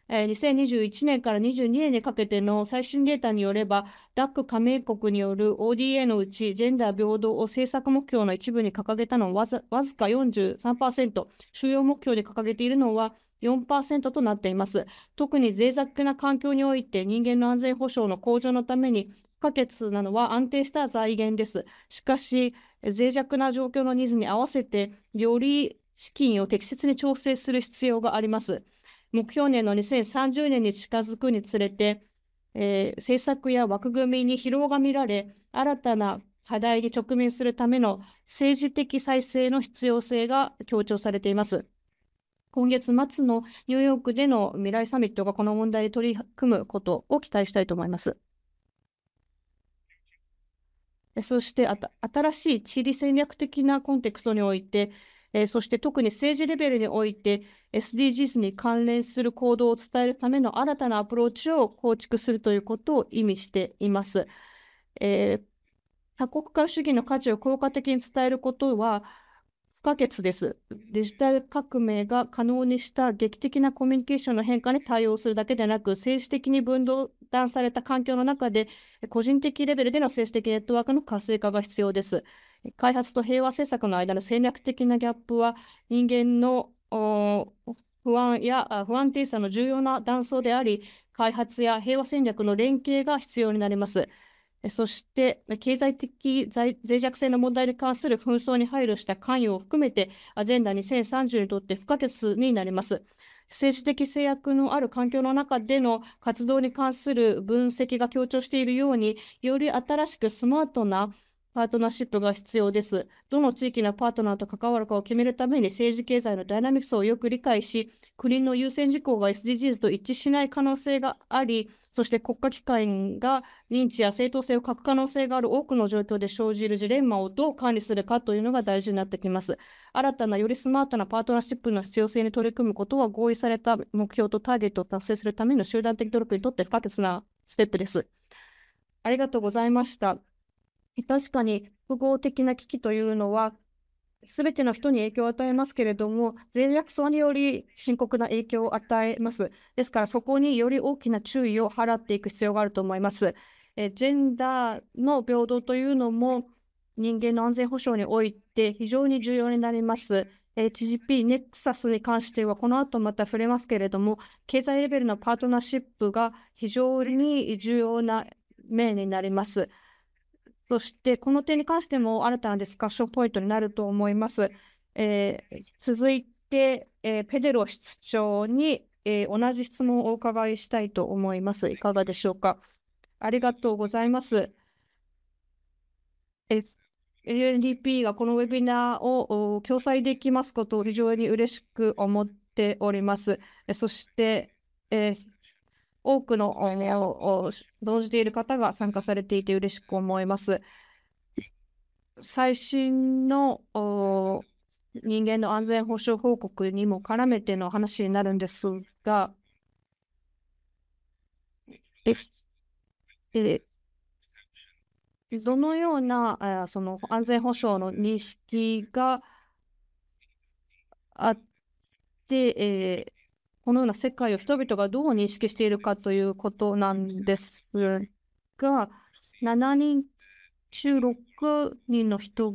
えー、2021年から22年にかけての最新データによれば、DAC 加盟国による ODA のうち、ジェンダー平等を政策目標の一部に掲げたのはわずわずか43%、収容目標で掲げているのは4%となっています。特に脆弱な環境において人間の安全保障の向上のために不可欠なのは安定した財源です。しかし、脆弱な状況のニーズに合わせて、より資金を適切に調整する必要があります。目標年の2030年に近づくにつれて、えー、政策や枠組みに疲労が見られ、新たな課題に直面するための政治的再生の必要性が強調されています。今月末のニューヨークでの未来サミットがこの問題に取り組むことを期待したいと思います。そして、新しい地理戦略的なコンテクストにおいて、えー、そして特に政治レベルにおいて SDGs に関連する行動を伝えるための新たなアプローチを構築するということを意味しています。えー、多国間主義の価値を効果的に伝えることは不可欠です。デジタル革命が可能にした劇的なコミュニケーションの変化に対応するだけでなく、政治的に分断された環境の中で、個人的レベルでの政治的ネットワークの活性化が必要です。開発と平和政策の間の戦略的なギャップは人間の不安や不安定さの重要な断層であり、開発や平和戦略の連携が必要になります。そして、経済的脆弱性の問題に関する紛争に配慮した関与を含めて、アジェンダ2030にとって不可欠になります。政治的制約のある環境の中での活動に関する分析が強調しているように、より新しくスマートなパートナーシップが必要です。どの地域のパートナーと関わるかを決めるために政治経済のダイナミクスをよく理解し、国の優先事項が SDGs と一致しない可能性があり、そして国家機関が認知や正当性を欠く可能性がある多くの状況で生じるジレンマをどう管理するかというのが大事になってきます。新たなよりスマートなパートナーシップの必要性に取り組むことは合意された目標とターゲットを達成するための集団的努力にとって不可欠なステップです。ありがとうございました。確かに複合的な危機というのは、すべての人に影響を与えますけれども、脆弱さにより深刻な影響を与えます。ですから、そこにより大きな注意を払っていく必要があると思います。えジェンダーの平等というのも、人間の安全保障において非常に重要になります。TGP ネクサスに関しては、この後また触れますけれども、経済レベルのパートナーシップが非常に重要な面になります。そして、この点に関しても新たなディスカッションポイントになると思います。えー、続いて、えー、ペデロ室長に、えー、同じ質問をお伺いしたいと思います。いかがでしょうか。ありがとうございます。え LNDP がこのウェビナーを共催できますことを非常に嬉しく思っております。そして、えー多くのを論じている方が参加されていて嬉しく思います。最新の人間の安全保障報告にも絡めての話になるんですが、ええどのようなあその安全保障の認識があって、えこのような世界を人々がどう認識しているかということなんですが、7人中6人の人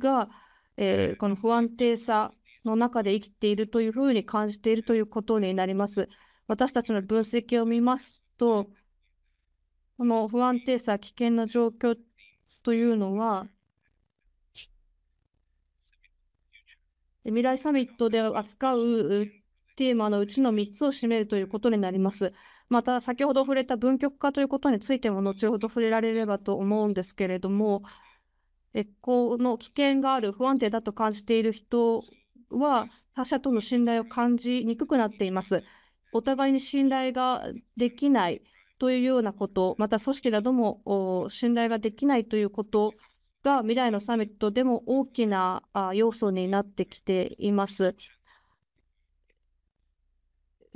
が、えー、この不安定さの中で生きているというふうに感じているということになります。私たちの分析を見ますと、この不安定さ、危険な状況というのは、未来サミットで扱うテーマのうちの3つを占めるということになります。また、先ほど触れた文極化ということについても後ほど触れられればと思うんですけれども、この危険がある、不安定だと感じている人は、他者との信頼を感じにくくなっています。お互いに信頼ができないというようなこと、また組織なども信頼ができないということが未来のサミットでも大きな要素になってきています。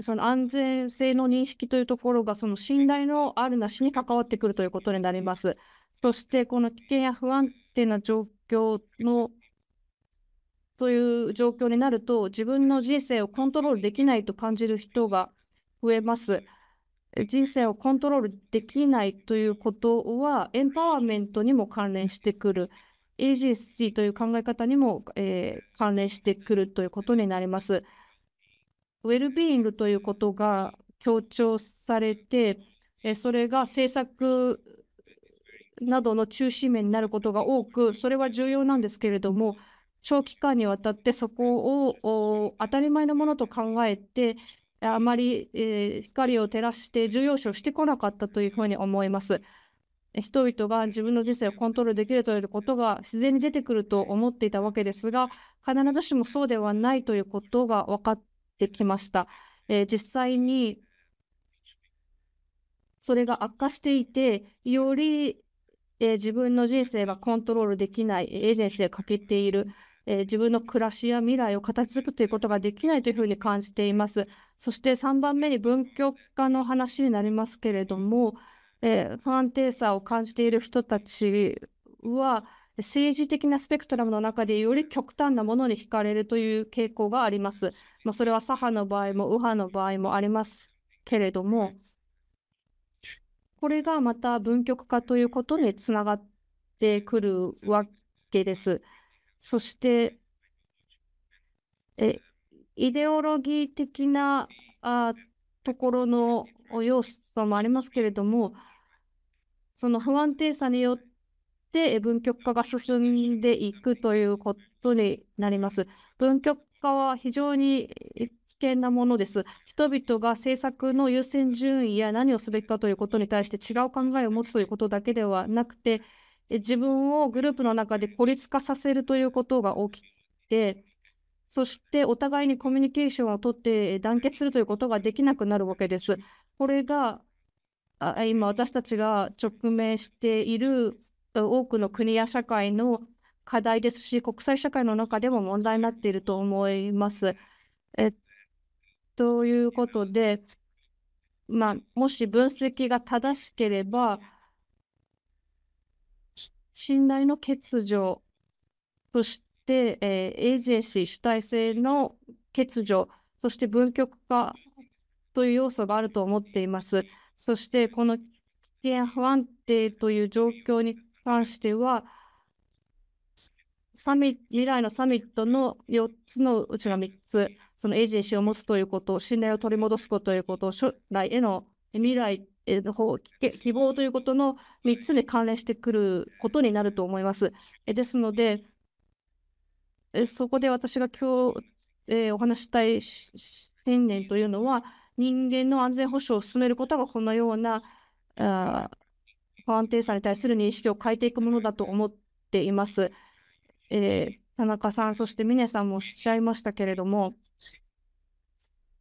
その安全性の認識というところが、その信頼のあるなしに関わってくるということになります。そして、この危険や不安定な状況のという状況になると、自分の人生をコントロールできないと感じる人が増えます。人生をコントロールできないということは、エンパワーメントにも関連してくる、エージェンシーという考え方にも、えー、関連してくるということになります。ウェルビーイングということが強調されて、えそれが政策などの中心面になることが多く、それは重要なんですけれども、長期間にわたってそこを当たり前のものと考えて、あまり、え光を照らして重要視をしてこなかったというふうに思います。人々が自分の人生をコントロールできるということが自然に出てくると思っていたわけですが、必ずしもそうではないということが分かってきました。えー、実際にそれが悪化していて、より、えー、自分の人生がコントロールできない、エージェンシーが欠けている、えー、自分の暮らしや未来を形作っていくことができないというふうに感じています。そして3番目に文教化の話になりますけれども、えー、不安定さを感じている人たちは、政治的なスペクトラムの中でより極端なものに惹かれるという傾向があります。まあ、それは左派の場合も右派の場合もありますけれども、これがまた文極化ということにつながってくるわけです。そして、えイデオロギー的なあところの要素もありますけれども、その不安定さによってって文極化が進んでいくということになります。文局化は非常に危険なものです。人々が政策の優先順位や何をすべきかということに対して違う考えを持つということだけではなくて、自分をグループの中で孤立化させるということが起きて、そしてお互いにコミュニケーションをとって団結するということができなくなるわけです。これが今私たちが直面している多くの国や社会の課題ですし、国際社会の中でも問題になっていると思います。えということで、まあ、もし分析が正しければ、信頼の欠如として、えー、エージェンシー主体性の欠如、そして分局化という要素があると思っています。そして、この危険不安定という状況に関しては、サミ未来のサミットの4つのうちの3つ、そのエージェンシーを持つということ、信頼を取り戻すことということ、将来への未来への方希望ということの3つに関連してくることになると思います。ですので、そこで私が今日、えー、お話したい信念というのは、人間の安全保障を進めることがこのようなあ不安定さに対する認識を変えていくものだと思っています。えー、田中さん、そして峰さんもおっしゃいましたけれども、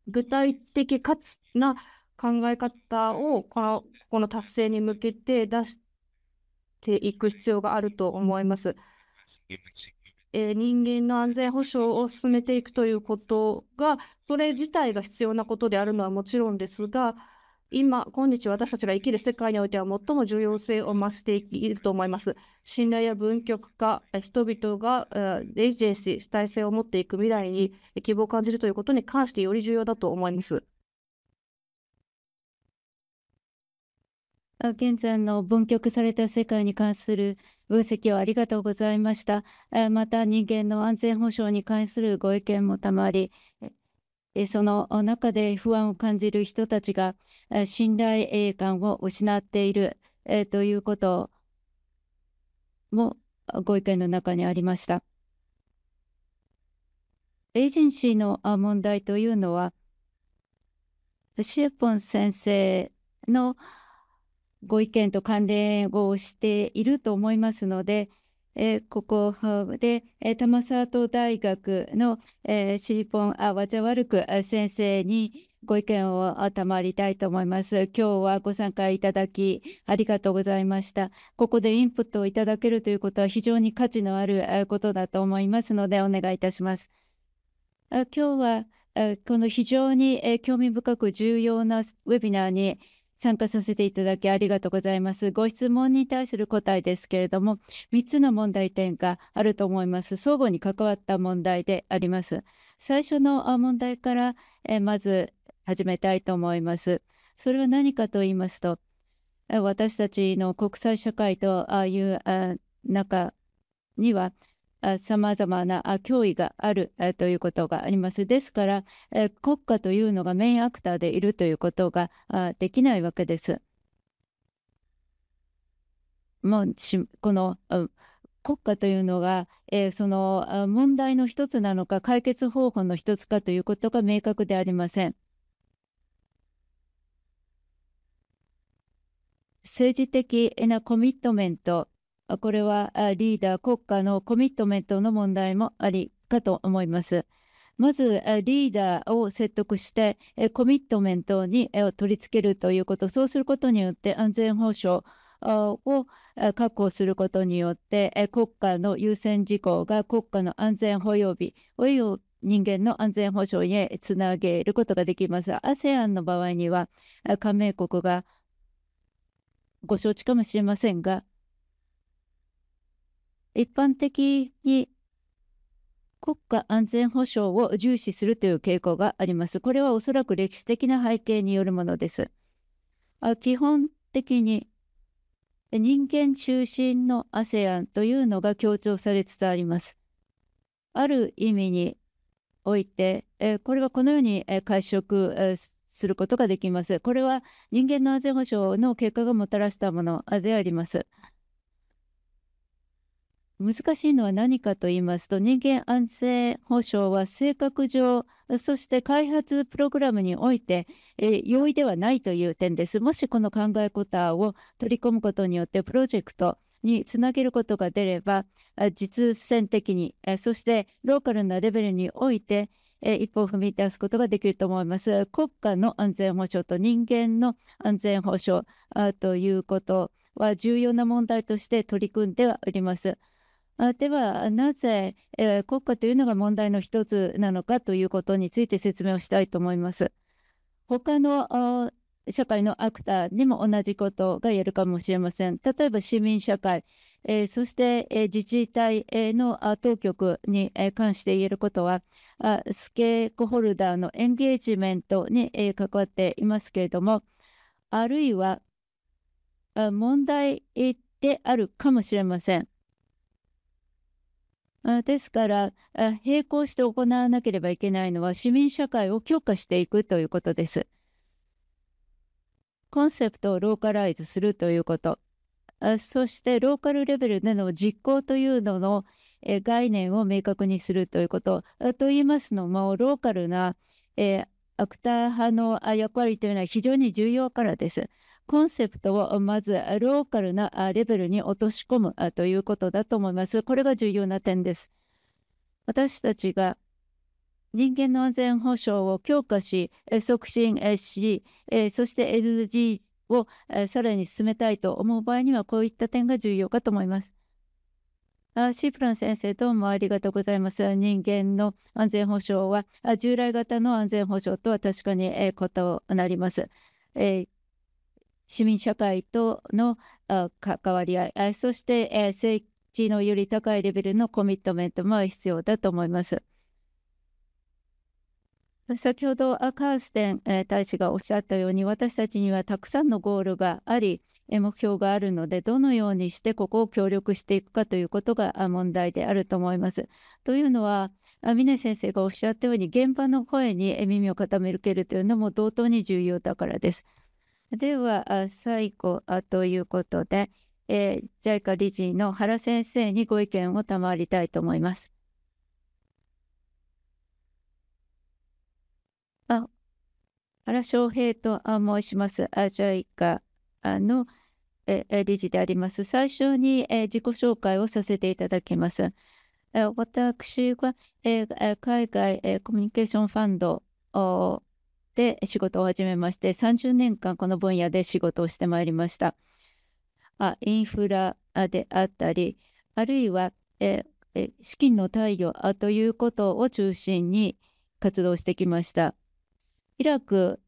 具体的かつな考え方をこのここの達成に向けて出していく必要があると思います。えー、人間の安全保障を進めていくということが、それ自体が必要なことであるのはもちろんですが、今、今日私たちが生きる世界においては最も重要性を増していると思います。信頼や分極化、人々がレジェンシー、主体性を持っていく未来に希望を感じるということに関してより重要だと思います。現在の分局された世界に関する分析をありがとうございました。また人間の安全保障に関するご意見も賜り、その中で不安を感じる人たちが信頼感を失っているということもご意見の中にありました。エージェンシーの問題というのは、シェポン先生のご意見と関連をしていると思いますので、えー、ここで、えー、玉里大学の、えー、シリポンあわちゃ悪く先生にご意見を賜りたいと思います。今日はご参加いただきありがとうございました。ここでインプットをいただけるということは非常に価値のあることだと思いますのでお願いいたします。今日はこの非常に興味深く重要なウェビナーに参加させていただきありがとうございます。ご質問に対する答えですけれども、3つの問題点があると思います。相互に関わった問題であります。最初の問題から、まず始めたいと思います。それは何かと言いますと、私たちの国際社会という中には、さまざまな脅威があるということがあります。ですから国家というのがメインアクターでいるということができないわけです。もうこの国家というのが、えー、その問題の一つなのか解決方法の一つかということが明確でありません。政治的なコミットメントこれはリーダー、国家のコミットメントの問題もありかと思います。まずリーダーを説得してコミットメントに取り付けるということ、そうすることによって安全保障を確保することによって国家の優先事項が国家の安全保養日及び人間の安全保障へつなげることができます。ASEAN の場合には加盟国がご承知かもしれませんが一般的に国家安全保障を重視するという傾向があります。これはおそらく歴史的な背景によるものです。あ基本的に人間中心の ASEAN というのが強調されつつあります。ある意味において、えこれはこのように解釈、することができます。これは人間の安全保障の結果がもたらしたものであります。難しいのは何かと言いますと、人間安全保障は性格上、そして開発プログラムにおいて、えー、容易ではないという点です。もしこの考え方を取り込むことによってプロジェクトにつなげることが出れば、実践的に、そしてローカルなレベルにおいて、一歩を踏み出すことができると思います。国家の安全保障と人間の安全保障ということは重要な問題として取り組んではおります。ではなぜ、えー、国家というのが問題の一つなのかということについて説明をしたいと思います。他の社会のアクターにも同じことが言えるかもしれません。例えば市民社会、えー、そして、えー、自治体の当局に、えー、関して言えることはスケークホルダーのエンゲージメントに、えー、関わっていますけれどもあるいは問題であるかもしれません。ですから、並行して行わなければいけないのは市民社会を強化していくということです。コンセプトをローカライズするということ、そしてローカルレベルでの実行というのの概念を明確にするということ。と言いますのも、ローカルなアクター派の役割というのは非常に重要からです。コンセプトをまずローカルなレベルに落とし込むということだと思います。これが重要な点です。私たちが人間の安全保障を強化し、促進し、そして s g をさらに進めたいと思う場合には、こういった点が重要かと思います。あシープラン先生どうもありがとうございます。人間の安全保障は従来型の安全保障とは確かに異なります。市民社会との関わり合い、そして政治のより高いレベルのコミットメントも必要だと思います。先ほどカーステン大使がおっしゃったように私たちにはたくさんのゴールがあり目標があるのでどのようにしてここを協力していくかということが問題であると思います。というのは峰先生がおっしゃったように現場の声に耳を傾けるというのも同等に重要だからです。では最後ということで、えー、JICA 理事の原先生にご意見を賜りたいと思います。あ原翔平と申します。JICA の理事であります。最初に自己紹介をさせていただきます。私は海外コミュニケーションファンドっ仕事を始めまして30年間この分野で仕事をしてまいりましたあインフラであったりあるいはええ資金の貸与ということを中心に活動してきましたイラク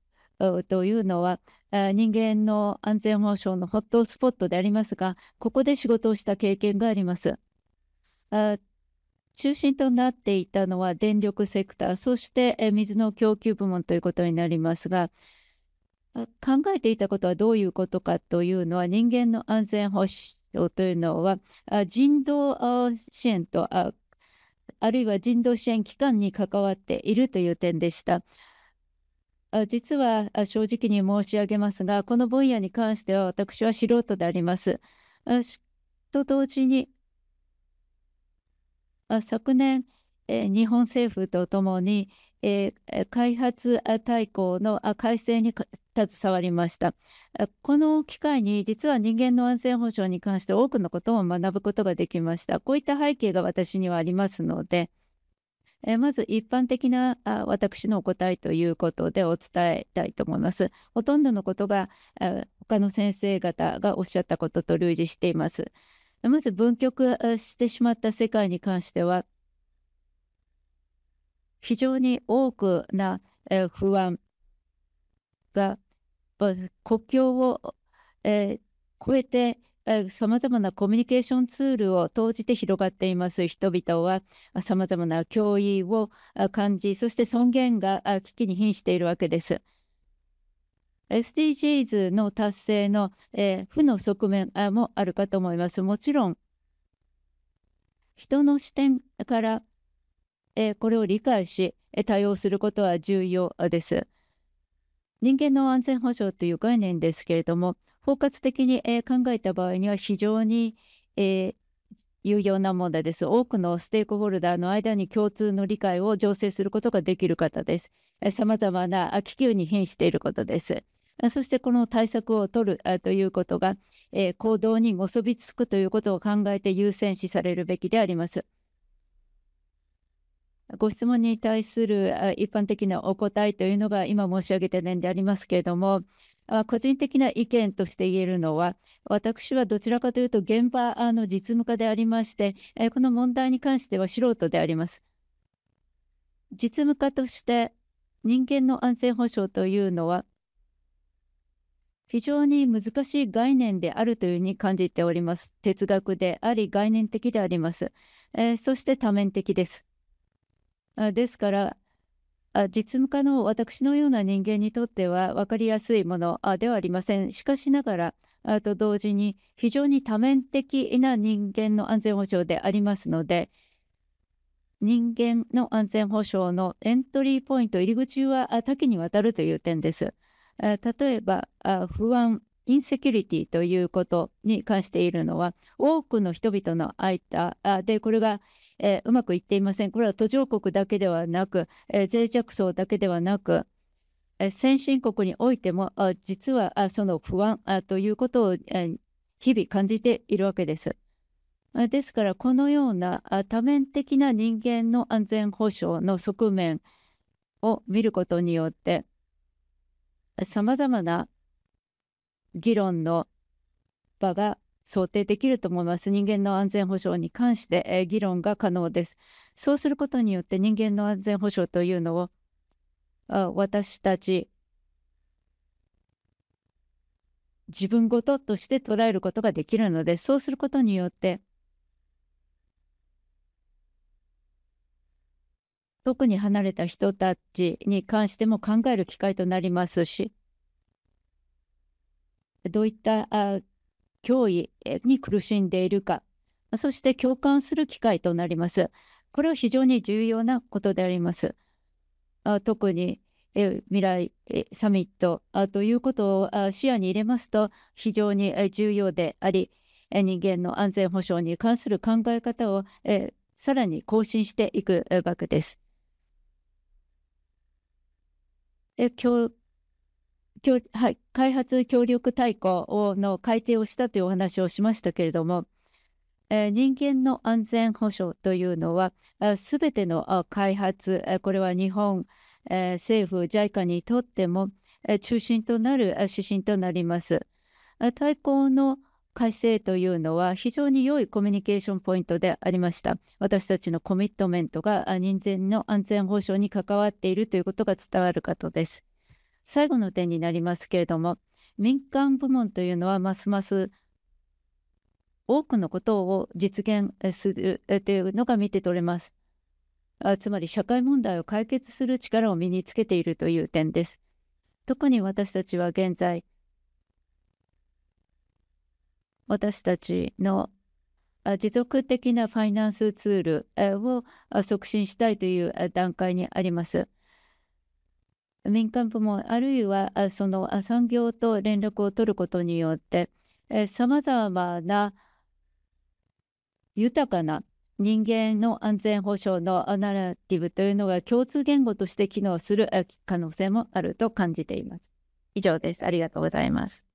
というのは人間の安全保障のホットスポットでありますがここで仕事をした経験があります中心となっていたのは電力セクター、そして水の供給部門ということになりますが、考えていたことはどういうことかというのは、人間の安全保障というのは、人道支援と、あるいは人道支援機関に関わっているという点でした。実は正直に申し上げますが、この分野に関しては私は素人であります。と同時に昨年、日本政府とともに、開発大綱の改正に携わりました。この機会に実は人間の安全保障に関して多くのことを学ぶことができました。こういった背景が私にはありますので、まず一般的な私のお答えということでお伝えたいと思います。ほとんどのことが他の先生方がおっしゃったことと類似しています。まず分極してしまった世界に関しては、非常に多くな不安が国境を越えてさまざまなコミュニケーションツールを投じて広がっています人々はさまざまな脅威を感じそして尊厳が危機に瀕しているわけです。SDGs の達成の、えー、負の側面もあるかと思います。もちろん、人の視点から、えー、これを理解し、えー、対応することは重要です。人間の安全保障という概念ですけれども、包括的に、えー、考えた場合には非常に、えー、有用な問題です。多くのステークホルダーの間に共通の理解を醸成することができる方です。さまざまな気球に瀕していることです。そしてこの対策を取るということが、えー、行動に結びつくということを考えて優先視されるべきであります。ご質問に対する一般的なお答えというのが今申し上げた点でありますけれども、個人的な意見として言えるのは、私はどちらかというと現場の実務家でありまして、この問題に関しては素人であります。実務家として人間の安全保障というのは非常に難しい概念であるというふうに感じております。哲学であり、概念的であります。えー、そして多面的です。あですからあ、実務家の私のような人間にとっては分かりやすいものあではありません。しかしながら、あと同時に非常に多面的な人間の安全保障でありますので、人間の安全保障のエントリーポイント、入り口は多岐にわたるという点です。例えば不安インセキュリティということに関しているのは多くの人々の間でこれが、えうまくいっていませんこれは途上国だけではなく、え脆弱層だけではなく、え先進国においても実はその不安ということを、え日々感じているわけです。ですからこのような多面的な人間の安全保障の側面を見ることによってさまざまな議論の場が想定できると思います。人間の安全保障に関して、え議論が可能です。そうすることによって人間の安全保障というのをあ私たち自分ごととして捉えることができるのでそうすることによって特に離れた人たちに関しても考える機会となりますし、どういったあ脅威に苦しんでいるか、そして共感する機会となります。これは非常に重要なことであります。あ特にえ未来サミットあということを視野に入れますと非常にえ重要であり、人間の安全保障に関する考え方をえさらに更新していくわけです。え協協、はい、開発協力大綱をの改定をしたというお話をしましたけれども、えー、人間の安全保障というのは、すべての開発、これは日本、えー、政府、JICA にとっても、えー、中心となる指針となります。大綱の改正というのは非常に良いコミュニケーションポイントでありました。私たちのコミットメントが人間の安全保障に関わっているということが伝わることです。最後の点になりますけれども、民間部門というのはますます多くのことを実現するというのが見て取れます。つまり社会問題を解決する力を身につけているという点です。特に私たちは現在、私たちの持続的なファイナンスツールを促進したいという段階にあります。民間部門あるいはその産業と連絡を取ることによってさまざまな豊かな人間の安全保障のナラティブというのが共通言語として機能する可能性もあると感じています。以上です。ありがとうございます。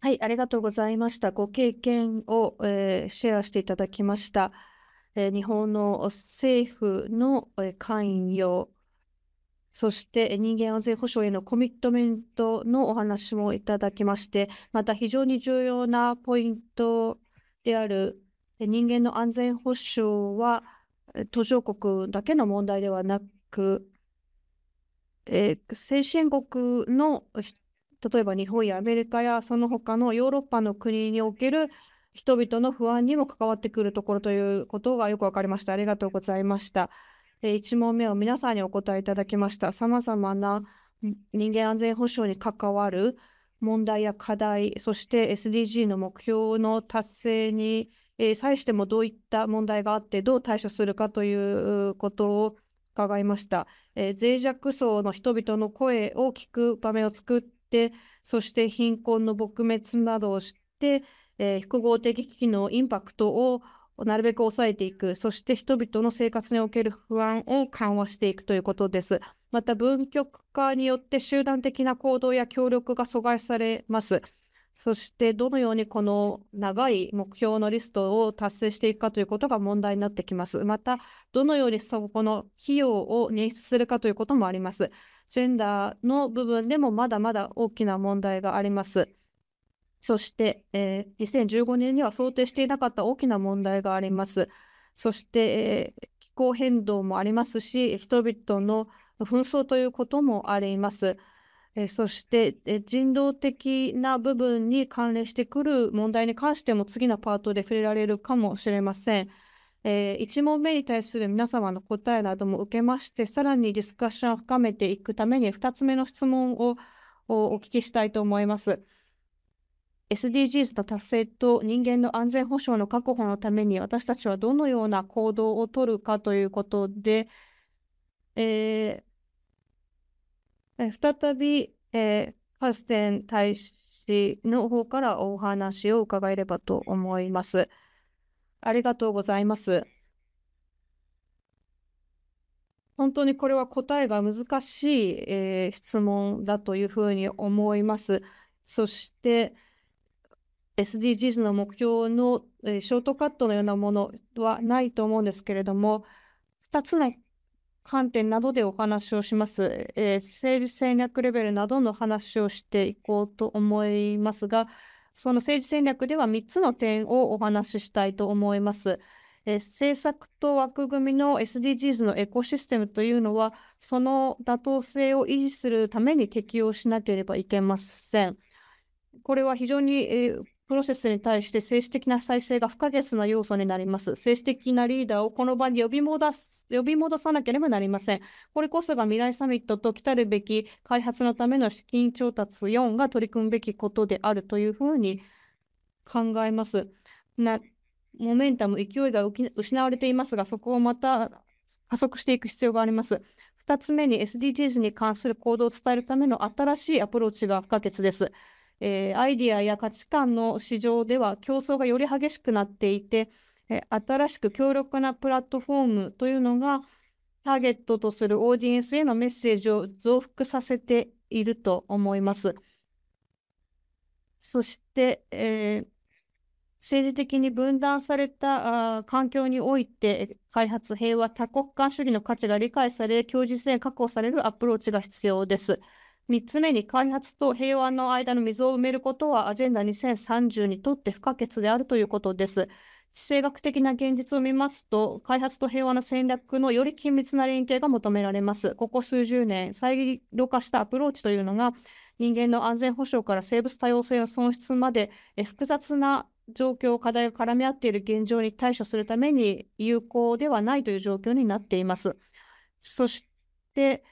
はい、ありがとうございました。ご経験を、えー、シェアしていただきました。えー、日本の政府の、えー、関与、そして人間安全保障へのコミットメントのお話もいただきまして、また非常に重要なポイントである人間の安全保障は途上国だけの問題ではなく、えー、先進国の例えば日本やアメリカやその他のヨーロッパの国における人々の不安にも関わってくるところということがよく分かりました。ありがとうございました。え1問目を皆さんにお答えいただきました。さまざまな人間安全保障に関わる問題や課題、そして SDG の目標の達成に、え際してもどういった問題があってどう対処するかということを伺いました。え脆弱層の人々の声を聞く場面を作ってってそして貧困の撲滅などを知って、えー、複合的危機のインパクトをなるべく抑えていく、そして人々の生活における不安を緩和していくということです。また、文局化によって集団的な行動や協力が阻害されます。そしてどのようにこの長い目標のリストを達成していくかということが問題になってきます。また、どのようにそこの費用を捻出するかということもあります。ジェンダーの部分でもまだまだ大きな問題があります。そして、えー、2015年には想定していなかった大きな問題があります。そして、えー、気候変動もありますし、人々の紛争ということもあります。えそしてえ人道的な部分に関連してくる問題に関しても次のパートで触れられるかもしれません。えー、1問目に対する皆様の答えなども受けまして、さらにディスカッションを深めていくために2つ目の質問をお聞きしたいと思います。SDGs の達成と人間の安全保障の確保のために私たちはどのような行動をとるかということで、えー再び、えー、ハステン大使の方からお話を伺えればと思います。ありがとうございます。本当にこれは答えが難しい、えー、質問だというふうに思います。そして SDGs の目標の、えー、ショートカットのようなものはないと思うんですけれども2つの観点などでお話をします、えー、政治戦略レベルなどの話をしていこうと思いますが、その政治戦略では3つの点をお話ししたいと思います。え政策と枠組みの SDGs のエコシステムというのは、その妥当性を維持するために適用しなければいけません。これは非常に、えプロセスに対して政治的な再生が不可欠な要素になります。政治的なリーダーをこの場に呼び戻す、呼び戻さなければなりません。これこそが未来サミットと来たるべき開発のための資金調達4が取り組むべきことであるというふうに考えます。な、モメンタム、勢いが失われていますが、そこをまた加速していく必要があります。2つ目に SDGs に関する行動を伝えるための新しいアプローチが不可欠です。えー、アイディアや価値観の市場では競争がより激しくなっていて、えー、新しく強力なプラットフォームというのがターゲットとするオーディエンスへのメッセージを増幅させていると思います。そして、えー、政治的に分断された環境において開発平和多国間主義の価値が理解され、強靭性確保されるアプローチが必要です。3つ目に開発と平和の間の溝を埋めることはアジェンダ2030にとって不可欠であるということです。地政学的な現実を見ますと、開発と平和の戦略のより緊密な連携が求められます。ここ数十年、再度化したアプローチというのが、人間の安全保障から生物多様性の損失まで、え複雑な状況、課題が絡み合っている現状に対処するために有効ではないという状況になっています。そして、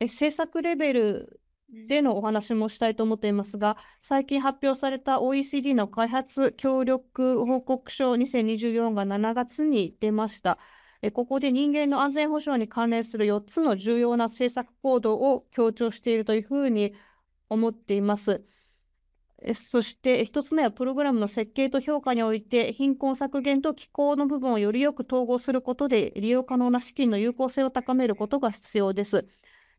政策レベルでのお話もしたいと思っていますが、最近発表された OECD の開発協力報告書2024が7月に出ました。ここで人間の安全保障に関連する4つの重要な政策行動を強調しているというふうに思っています。そして1つ目はプログラムの設計と評価において貧困削減と気候の部分をよりよく統合することで利用可能な資金の有効性を高めることが必要です。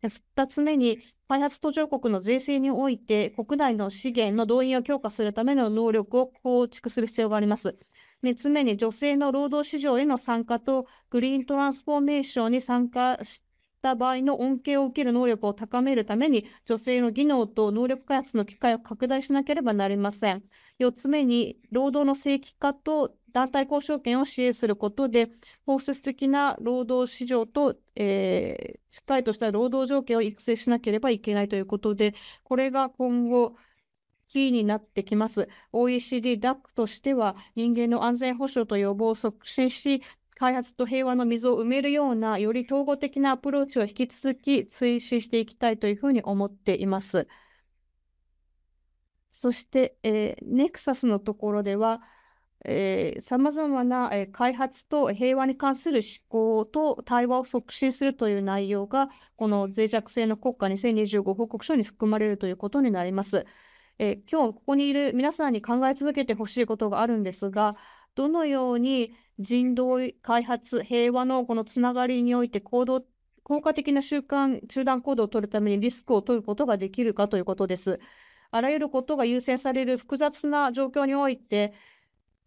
2つ目に、開発途上国の税制において、国内の資源の動員を強化するための能力を構築する必要があります。3つ目に、女性の労働市場への参加と、グリーントランスフォーメーションに参加した場合の恩恵を受ける能力を高めるために、女性の技能と能力開発の機会を拡大しなければなりません。4つ目に、労働の正規化と団体交渉権を支援することで、包摂的な労働市場と、えー、しっかりとした労働条件を育成しなければいけないということで、これが今後、キーになってきます。OECD、DAC としては、人間の安全保障と予防を促進し、開発と平和の溝を埋めるような、より統合的なアプローチを引き続き追試していきたいというふうに思っています。そして、えー、ネクサスのところでは、さまざまな、開発と平和に関する思考と対話を促進するという内容が、この脆弱性の国家2025報告書に含まれるということになります。えー、今日ここにいる皆さんに考え続けてほしいことがあるんですが、どのように人道開発、平和のこのつながりにおいて行動、効果的な習慣、中断行動を取るためにリスクを取ることができるかということです。あらゆることが優先される複雑な状況において、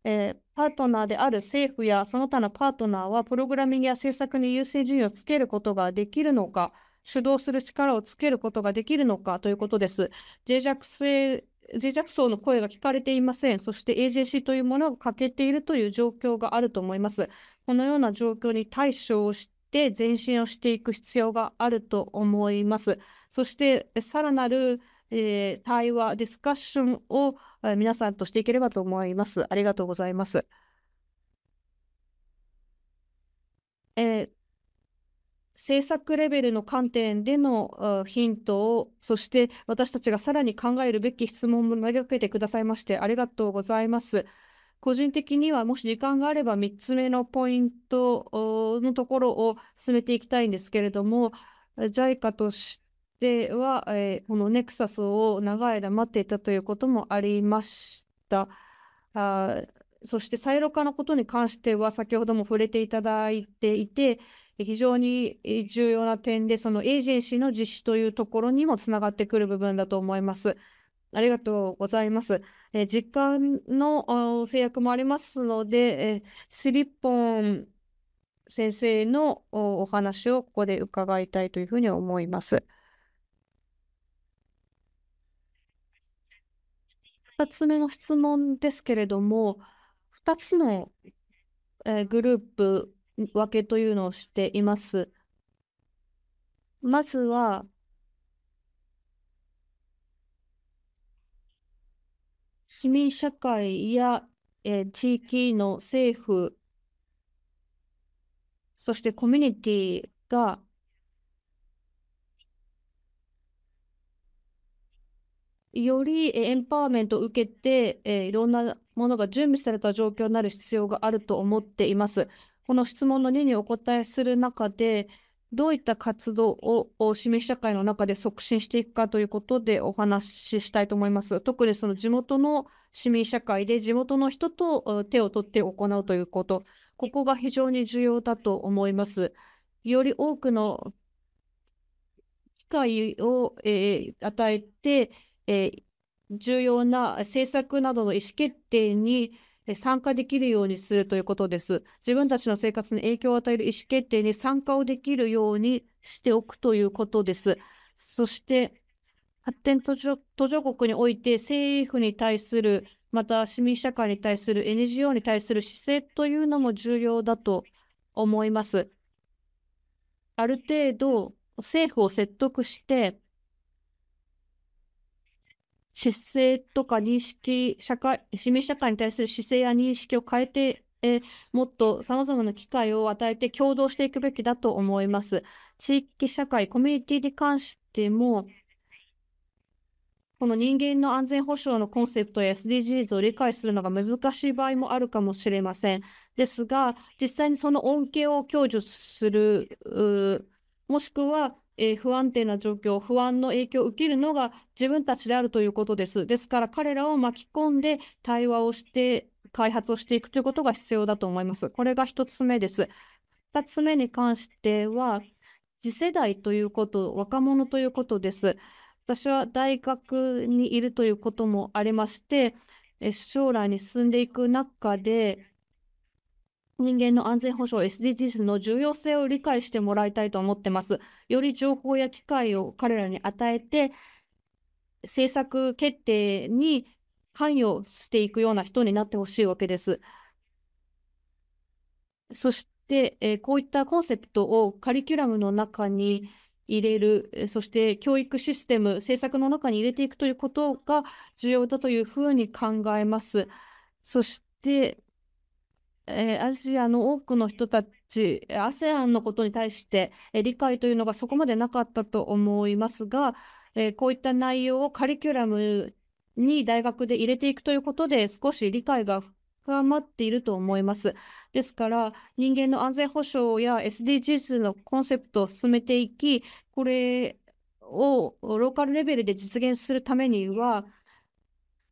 えー、パートナーである政府やその他のパートナーはプログラミングや政策に優先順位をつけることができるのか、主導する力をつけることができるのかということです。脆弱性脆弱層の声が聞かれていません。そして AJC というものを欠けているという状況があると思います。このような状況に対処をして前進をしていく必要があると思います。そしてさらなるえー、対話、ディスカッションを、え皆さんとしていければと思います。ありがとうございます。えー、政策レベルの観点でのヒントを、そして私たちがさらに考えるべき質問も投げかけてくださいましてありがとうございます。個人的にはもし時間があれば3つ目のポイントのところを進めていきたいんですけれども、JICA としでは、えー、このネクサスを長い間待っていたということもありました。あそして、サイロ化のことに関しては、先ほども触れていただいていて、非常に重要な点で、そのエージェンシーの実施というところにもつながってくる部分だと思います。ありがとうございます。え実感の制約もありますので、えスリッポン先生のお話をここで伺いたいというふうに思います。2つ目の質問ですけれども、2つの、えー、グループ分けというのをしています。まずは、市民社会や、えー、地域の政府、そしてコミュニティがよりエンパワーメントを受けて、えー、いろんなものが準備された状況になる必要があると思っています。この質問の2にお答えする中で、どういった活動を市民社会の中で促進していくかということでお話ししたいと思います。特にその地元の市民社会で地元の人と手を取って行うということ、ここが非常に重要だと思います。より多くの機会を、えー、与えて、え重要な政策などの意思決定に参加できるようにするということです。自分たちの生活に影響を与える意思決定に参加をできるようにしておくということです。そして、発展途上国において政府に対する、また市民社会に対する NGO に対する姿勢というのも重要だと思います。ある程度、政府を説得して、姿勢とか認識、社会、市民社会に対する姿勢や認識を変えて、えもっと様々な機会を与えて共同していくべきだと思います。地域社会、コミュニティに関しても、この人間の安全保障のコンセプトや SDGs を理解するのが難しい場合もあるかもしれません。ですが、実際にその恩恵を享受する、もしくはえー、不安定な状況、不安の影響を受けるのが自分たちであるということです。ですから彼らを巻き込んで対話をして開発をしていくということが必要だと思います。これが1つ目です。2つ目に関しては、次世代ということ、若者ということです。私は大学にいるということもありまして、将来に進んでいく中で、人間の安全保障 SDGs の重要性を理解してもらいたいと思ってます。より情報や機会を彼らに与えて、政策決定に関与していくような人になってほしいわけです。そして、えこういったコンセプトをカリキュラムの中に入れる、そして教育システム、政策の中に入れていくということが重要だというふうに考えます。そして、えー、アジアの多くの人たち、ASEAN のことに対して、えー、理解というのがそこまでなかったと思いますが、えー、こういった内容をカリキュラムに大学で入れていくということで、少し理解が深まっていると思います。ですから、人間の安全保障や SDGs のコンセプトを進めていき、これをローカルレベルで実現するためには、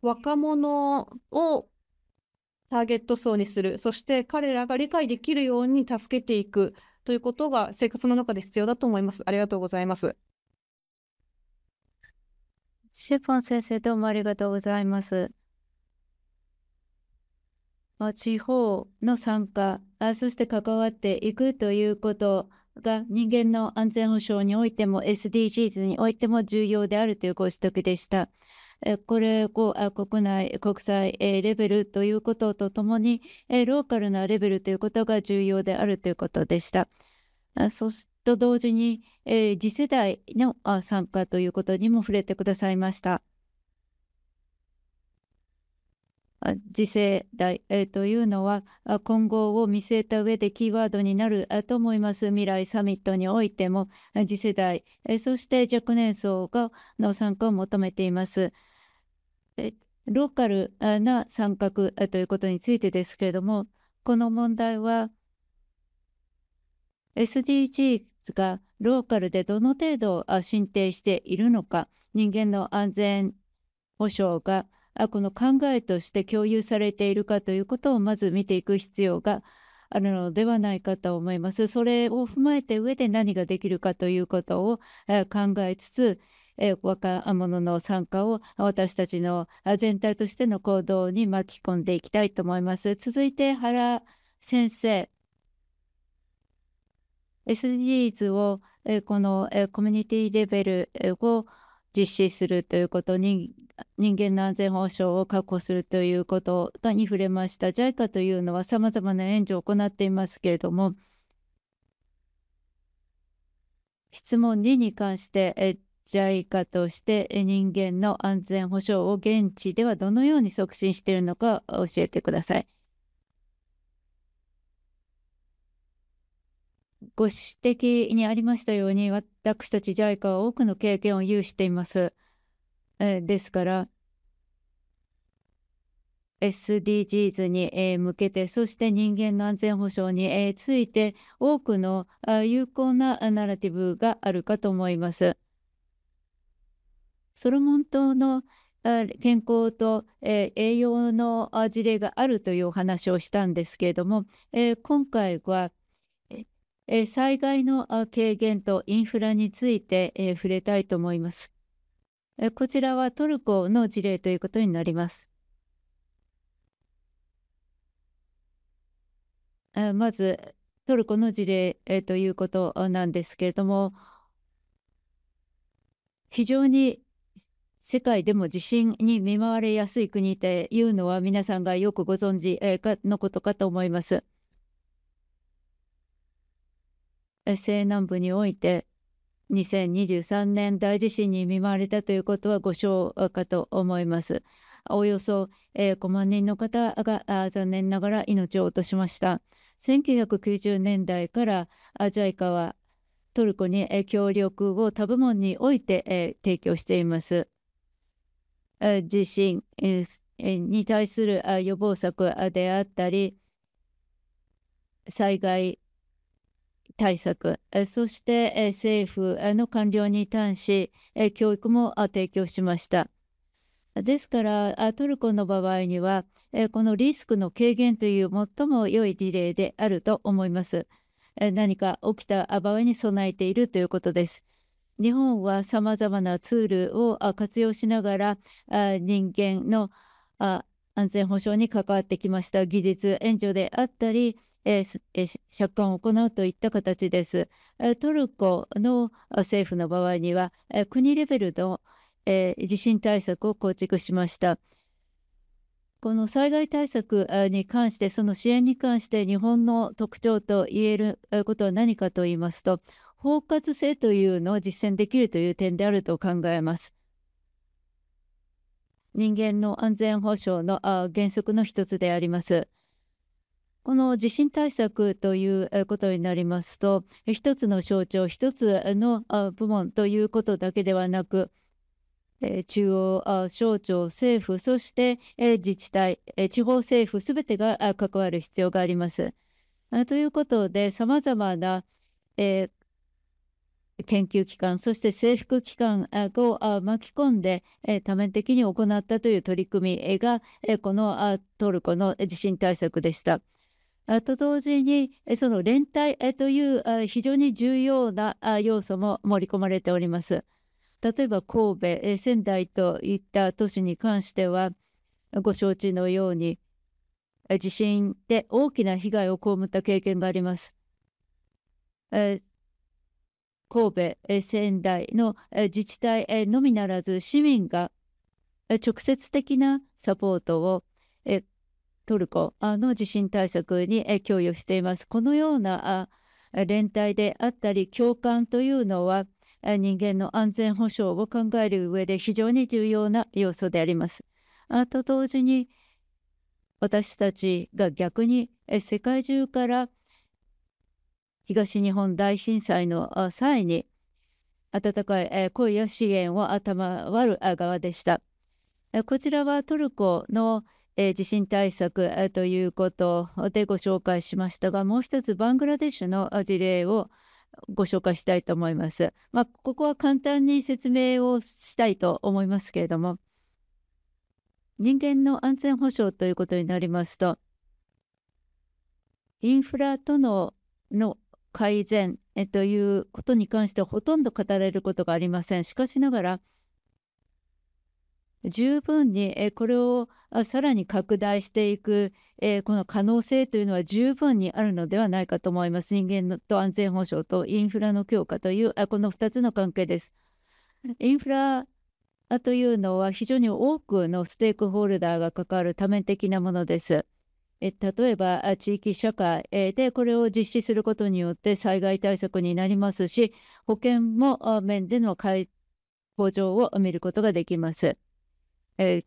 若者をターゲット層にする、そして彼らが理解できるように助けていくということが生活の中で必要だと思います。ありがとうございます。シェフォン先生、どうもありがとうございます。ま地方の参加、そして関わっていくということが人間の安全保障においても SDGs においても重要であるというご指摘でした。これこう国内国際レベルということとともにローカルなレベルということが重要であるということでした。そしと同時に、え次世代の参加ということにも触れてくださいました。次世代、えというのは今後を見据えた上でキーワードになると思います未来サミットにおいても次世代、えそして若年層がの参加を求めています。ローカルな参画ということについてですけれども、この問題は SDGs がローカルでどの程度進展しているのか、人間の安全保障がこの考えとして共有されているかということをまず見ていく必要があるのではないかと思います。それを踏まえて上で何ができるかということを考えつつ、若者の参加を私たちの全体としての行動に巻き込んでいきたいと思います。続いて原先生 SDGs をこのコミュニティレベルを実施するということに人間の安全保障を確保するということに触れました JICA というのはさまざまな援助を行っていますけれども質問2に関して AI 化として人間の安全保障を現地ではどのように促進しているのか教えてください。ご指摘にありましたように私たち JICA は多くの経験を有しています。えですから SDGs に向けてそして人間の安全保障について多くの有効なナラティブがあるかと思います。ソロモン島の健康と、え栄養の事例があるというお話をしたんですけれども、え今回は、え災害の軽減とインフラについて、え触れたいと思います、えこちらはトルコの事例ということになります。まずトルコの事例、えということなんですけれども非常に世界でも地震に見舞われやすい国っていうのは皆さんがよくご存知、えー、のことかと思います。西南部において2023年大地震に見舞われたということはご承かと思います。およそ、え5万人の方が残念ながら命を落としました。1990年代から JICA はトルコに協力を他部門において提供しています。地震に対する予防策であったり、災害対策、そして政府の官僚に対し、教育も提供しました。ですから、トルコの場合には、このリスクの軽減という最も良い事例であると思います。何か起きた場合に備えているということです。日本はさまざまなツールを活用しながら人間の安全保障に関わってきました技術援助であったりえ借款を行うといった形です。トルコの政府の場合には国レベルの、え地震対策を構築しました。この災害対策に関して、その支援に関して日本の特徴と言えることは何かと言いますと、包括性というのを実践できるという点であると考えます。人間の安全保障のあ原則の一つであります。この地震対策ということになりますと、一つの象徴、一つの部門ということだけではなく、中央、省庁、政府、そして自治体、地方政府すべてが関わる必要があります。ということで、さまざまな研究機関そして制服機関を巻き込んで多面的に行ったという取り組みがこのトルコの地震対策でした。と同時にその連帯という非常に重要な要素も盛り込まれております。例えば神戸仙台といった都市に関してはご承知のように地震で大きな被害を被った経験があります。神戸、仙台の自治体のみならず市民が直接的なサポートをトルコの地震対策に供与しています。このような連帯であったり共感というのは人間の安全保障を考える上で非常に重要な要素であります。と同時に私たちが逆に世界中から東日本大震災の際に温かい声や資源を頭割る側でした。こちらはトルコの地震対策ということでご紹介しましたが、もう一つバングラデシュの事例をご紹介したいと思います。まあ、ここは簡単に説明をしたいと思いますけれども、人間の安全保障ということになりますと、インフラとのの改善ということに関してはほとんど語られることがありません。しかしながら十分にこれをさらに拡大していくこの可能性というのは十分にあるのではないかと思います。人間と安全保障とインフラの強化というこの2つの関係です。インフラというのは非常に多くのステークホルダーが関わる多面的なものです。例えば地域社会でこれを実施することによって災害対策になりますし保険も面での向上を見ることができます。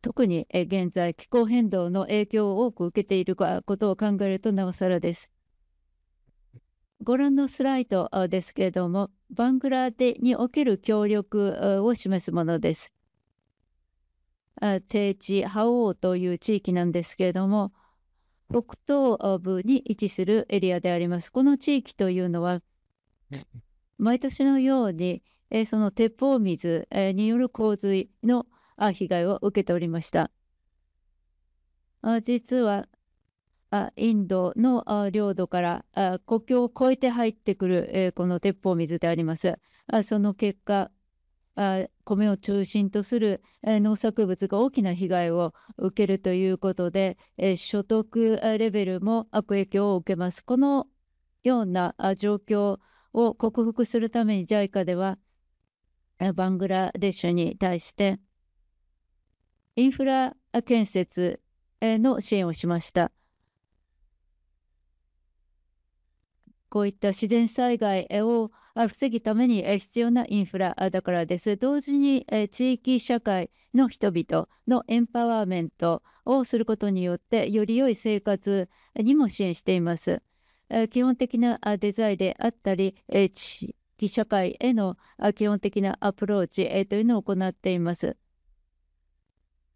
特に現在気候変動の影響を多く受けていることを考えるとなおさらです。ご覧のスライドですけれどもバングラデにおける協力を示すものです。低地覇王という地域なんですけれども北東部に位置するエリアであります。この地域というのは、毎年のように、えその鉄砲水、えによる洪水のあ被害を受けておりました。あ実はあインドのあ領土からあ国境を越えて入ってくる、えこの鉄砲水であります。あその結果米を中心とする農作物が大きな被害を受けるということで所得レベルも悪影響を受けます。このような状況を克服するために JICA ではバングラデシュに対してインフラ建設の支援をしました。こういった自然災害を防ぐために必要なインフラだからです。同時に地域社会の人々のエンパワーメントをすることによってより良い生活にも支援しています。基本的なデザインであったり、地域社会への基本的なアプローチというのを行っています。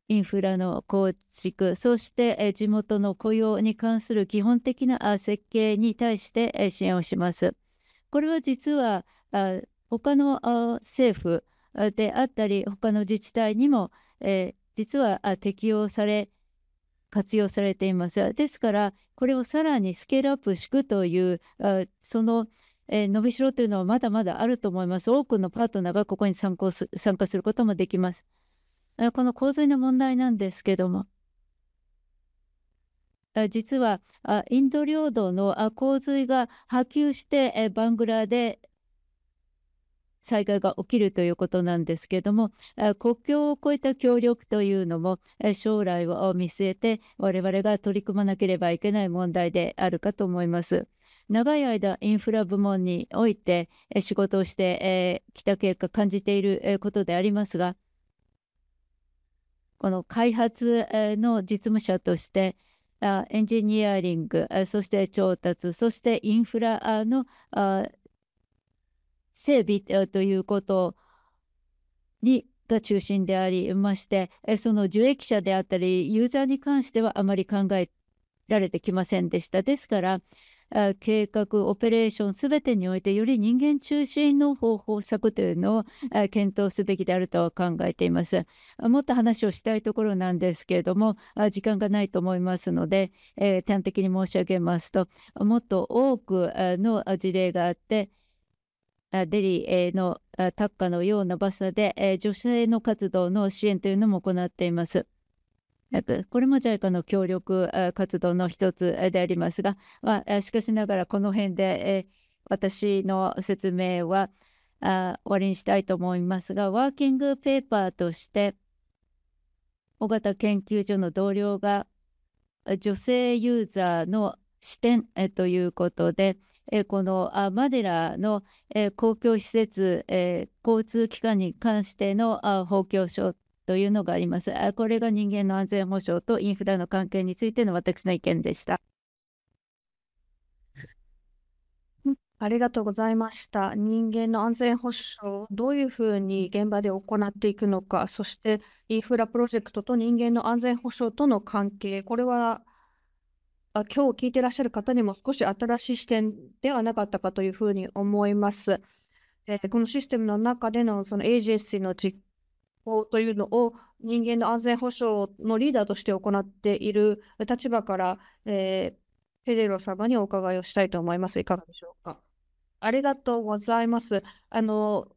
インフラの構築、そして地元の雇用に関する基本的な設計に対して支援をします。これは実は他の政府であったり、他の自治体にも実は適用され、活用されています。ですから、これをさらにスケールアップしていくという、その伸びしろというのはまだまだあると思います。多くのパートナーがここに参加することもできます。この洪水の問題なんですけども、実はインド領土の洪水が波及してバングラで災害が起きるということなんですけども国境を越えた協力というのも将来を見据えて我々が取り組まなければいけない問題であるかと思います。長い間インフラ部門において仕事をしてきた結果感じていることでありますがこの開発の実務者としてエンジニアリングそして調達そしてインフラの整備ということにが中心でありましてその受益者であったりユーザーに関してはあまり考えられてきませんでした。ですから計画オペレーション全てにおいてより人間中心の方法策というのを検討すべきであるとは考えていますもっと話をしたいところなんですけれども時間がないと思いますので、端的に申し上げますともっと多くの事例があってデリーのタッカのようなバスで女性の活動の支援というのも行っています。これも JICA の協力活動の一つでありますが、まあ、しかしながらこの辺で、私の説明は終わりにしたいと思いますがワーキングペーパーとして緒方研究所の同僚が女性ユーザーの視点ということでこのマディラの公共施設交通機関に関しての法教書というのがあります。これが人間の安全保障とインフラの関係についての私の意見でした。ありがとうございました。人間の安全保障をどういうふうに現場で行っていくのか、そしてインフラプロジェクトと人間の安全保障との関係、これはあ今日聞いてらっしゃる方にも少し新しい視点ではなかったかというふうに思います。えー、このシステムの中でのそのエージェンシーの実法というのを人間の安全保障のリーダーとして行っている立場から、えー、ペデロ様にお伺いをしたいと思います。いかがでしょうか。ありがとうございます。あの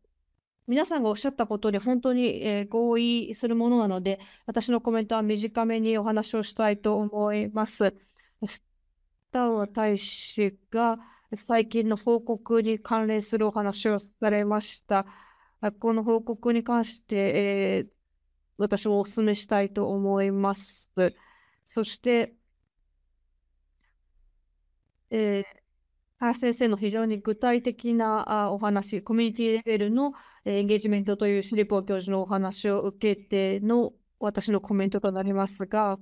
皆さんがおっしゃったことに本当に、えー、合意するものなので、私のコメントは短めにお話をしたいと思います。スターは大使が最近の報告に関連するお話をされました。学校の報告に関して、えー、私もお勧めしたいと思います。そして、えー、原先生の非常に具体的なお話、コミュニティレベルのエンゲージメントというシリポー教授のお話を受けての私のコメントとなりますが、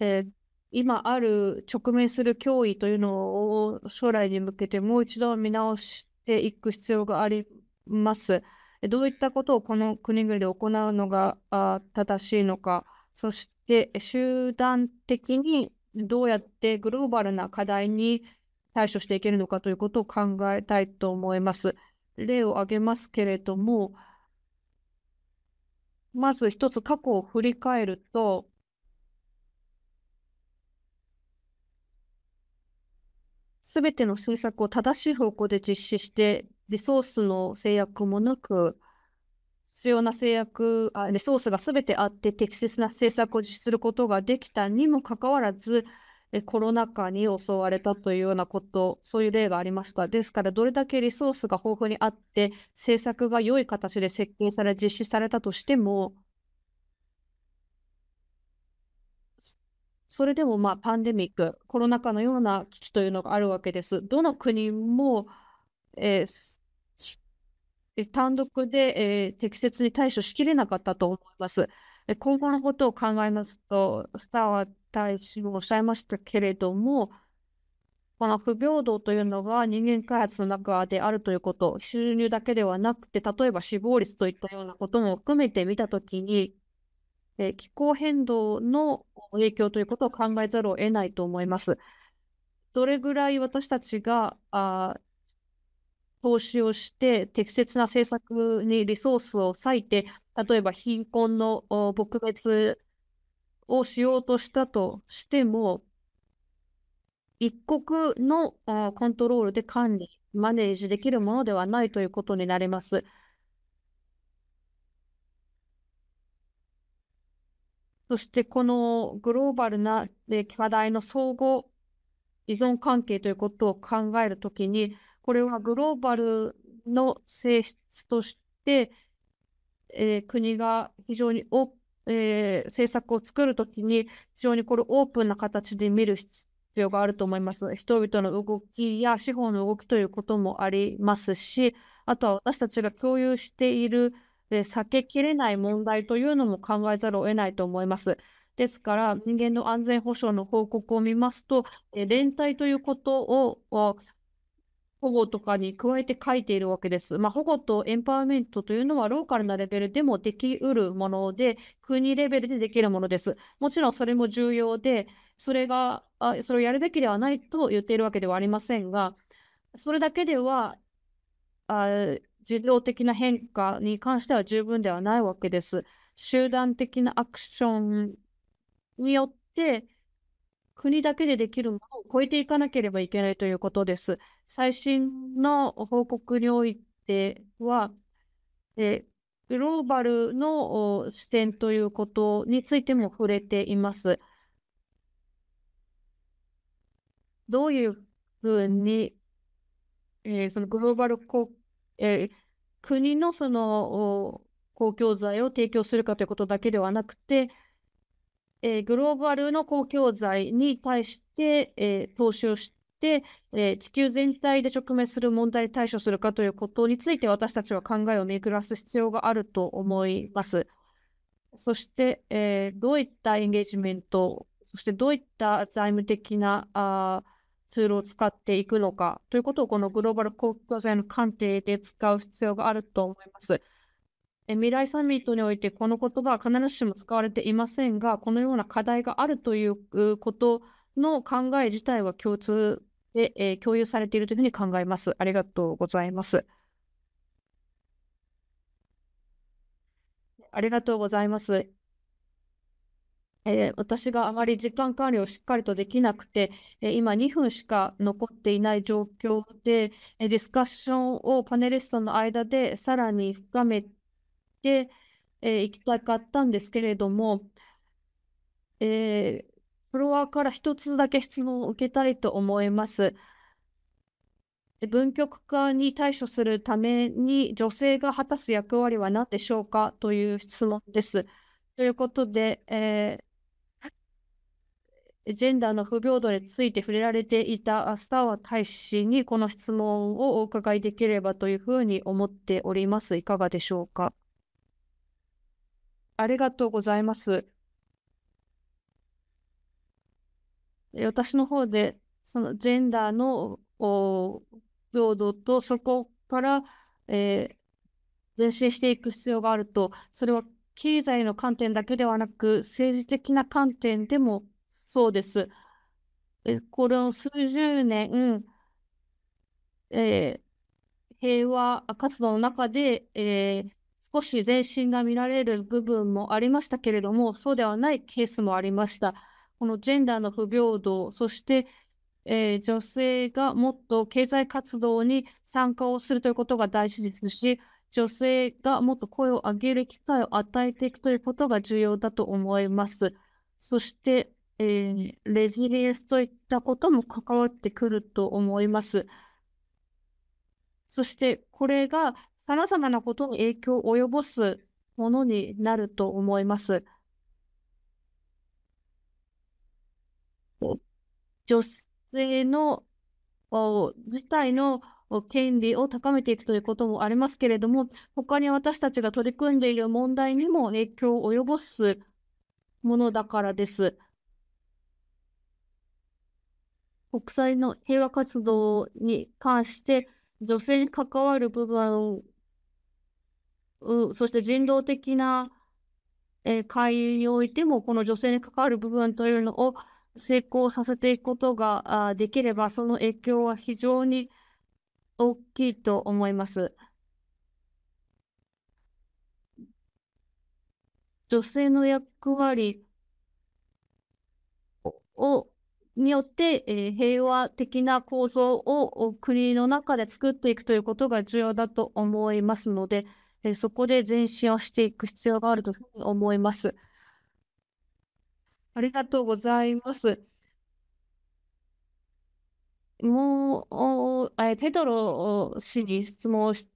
えー今ある直面する脅威というのを将来に向けてもう一度見直していく必要があります。どういったことをこの国々で行うのが正しいのか、そして集団的にどうやってグローバルな課題に対処していけるのかということを考えたいと思います。例を挙げますけれども、まず一つ過去を振り返ると、すべての政策を正しい方向で実施して、リソースの制約もなく、必要な制約、あリソースがすべてあって適切な政策を実施することができたにもかかわらず、コロナ禍に襲われたというようなこと、そういう例がありました。ですから、どれだけリソースが豊富にあって、政策が良い形で設計され、実施されたとしても、それでもまあパンデミック、コロナ禍のような危機というのがあるわけです。どの国も、えー、単独で、えー、適切に対処しきれなかったと思います。今後のことを考えますと、スターは大使もおっしゃいましたけれども、この不平等というのが人間開発の中であるということ、収入だけではなくて、例えば死亡率といったようなことも含めて見たときに、え気候変動の影響ということを考えざるを得ないと思います。どれぐらい私たちがあ投資をして適切な政策にリソースを割いて例えば貧困の撲滅をしようとしたとしても一国のコントロールで管理マネージできるものではないということになります。そしてこのグローバルな課題の相互依存関係ということを考えるときに、これはグローバルの性質として、えー、国が非常にオえー、政策を作るときに、非常にこれオープンな形で見る必要があると思います。人々の動きや司法の動きということもありますし、あとは私たちが共有しているで、避けきれない問題というのも考えざるを得ないと思います。ですから、人間の安全保障の報告を見ますと、連帯ということを保護とかに加えて書いているわけです。まあ、保護とエンパワーメントというのはローカルなレベルでもできうるもので、国レベルでできるものです。もちろんそれも重要で、それが、あそれをやるべきではないと言っているわけではありませんが、それだけでは、あ自動的な変化に関しては十分ではないわけです。集団的なアクションによって、国だけでできるものを超えていかなければいけないということです。最新の報告においては、えグローバルの視点ということについても触れています。どういうふうに、えー、そのグローバル国えー、国のその公共財を提供するかということだけではなくて、えー、グローバルの公共財に対して、えー、投資をして、え地球全体で直面する問題に対処するかということについて私たちは考えを巡らす必要があると思います。そして、えどういったエンゲージメント、そしてどういった財務的なあツールを使っていくのかということをこのグローバル公共財の鑑定で使う必要があると思います。え未来サミットにおいてこの言葉は必ずしも使われていませんが、このような課題があるということの考え自体は共通で、えー、共有されているというふうに考えます。ありがとうございます。ありがとうございます。えー、私があまり時間管理をしっかりとできなくて、えー、今2分しか残っていない状況で、えー、ディスカッションをパネリストの間でさらに深めて、えいきたかったんですけれども、えフロアから1つだけ質問を受けたいと思います。文局化に対処するために女性が果たす役割は何でしょうかという質問です。ということで、えジェンダーの不平等について触れられていたスターワ大使にこの質問をお伺いできればというふうに思っております。いかがでしょうか。ありがとうございます。私の方で、そのジェンダーの平等とそこから、えー、前進していく必要があると、それは経済の観点だけではなく、政治的な観点でもそうです。えこれを数十年、えー平和活動の中で、えー少し前進が見られる部分もありましたけれども、そうではないケースもありました。このジェンダーの不平等、そして、えー、女性がもっと経済活動に参加をするということが大事ですし、女性がもっと声を上げる機会を与えていくということが重要だと思います。そして、えー、レジリエンスといったことも関わってくると思います。そしてこれがさまざまなことに影響を及ぼすものになると思います。女性の自体の権利を高めていくということもありますけれども、他に私たちが取り組んでいる問題にも影響を及ぼすものだからです。国際の平和活動に関して女性に関わる部分そして人道的な、え会議においてもこの女性に関わる部分というのを成功させていくことができればその影響は非常に大きいと思います。女性の役割をによって、えー、平和的な構造を国の中で作っていくということが重要だと思いますので、えー、そこで前進をしていく必要があると思います。ありがとうございます。もう、えペドロ氏に質問し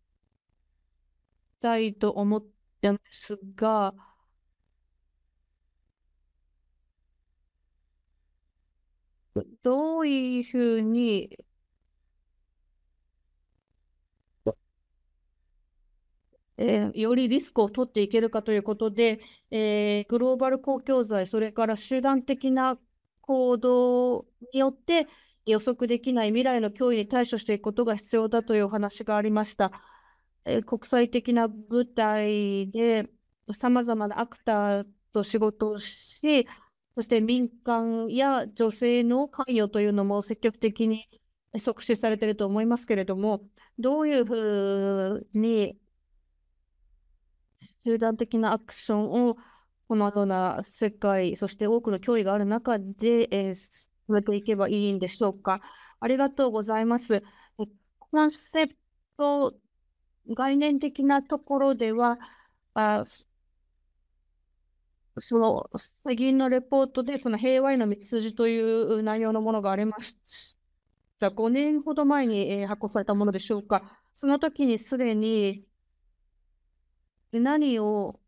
たいと思ったんですが、どういうふうに、えー、よりリスクを取っていけるかということで、えー、グローバル公共財、それから集団的な行動によって予測できない未来の脅威に対処していくことが必要だというお話がありました。えー、国際的な舞台でさまざまなアクターと仕事をし、そして民間や女性の関与というのも積極的に促進されていると思いますけれども、どういうふうに集団的なアクションをこのような世界、そして多くの脅威がある中で、えー、進めていけばいいんでしょうか。ありがとうございます。コンセプト、概念的なところでは、あその最近のレポートで、その平和への道筋という内容のものがありました。5年ほど前に、えー、発行されたものでしょうか。その時にすでに何を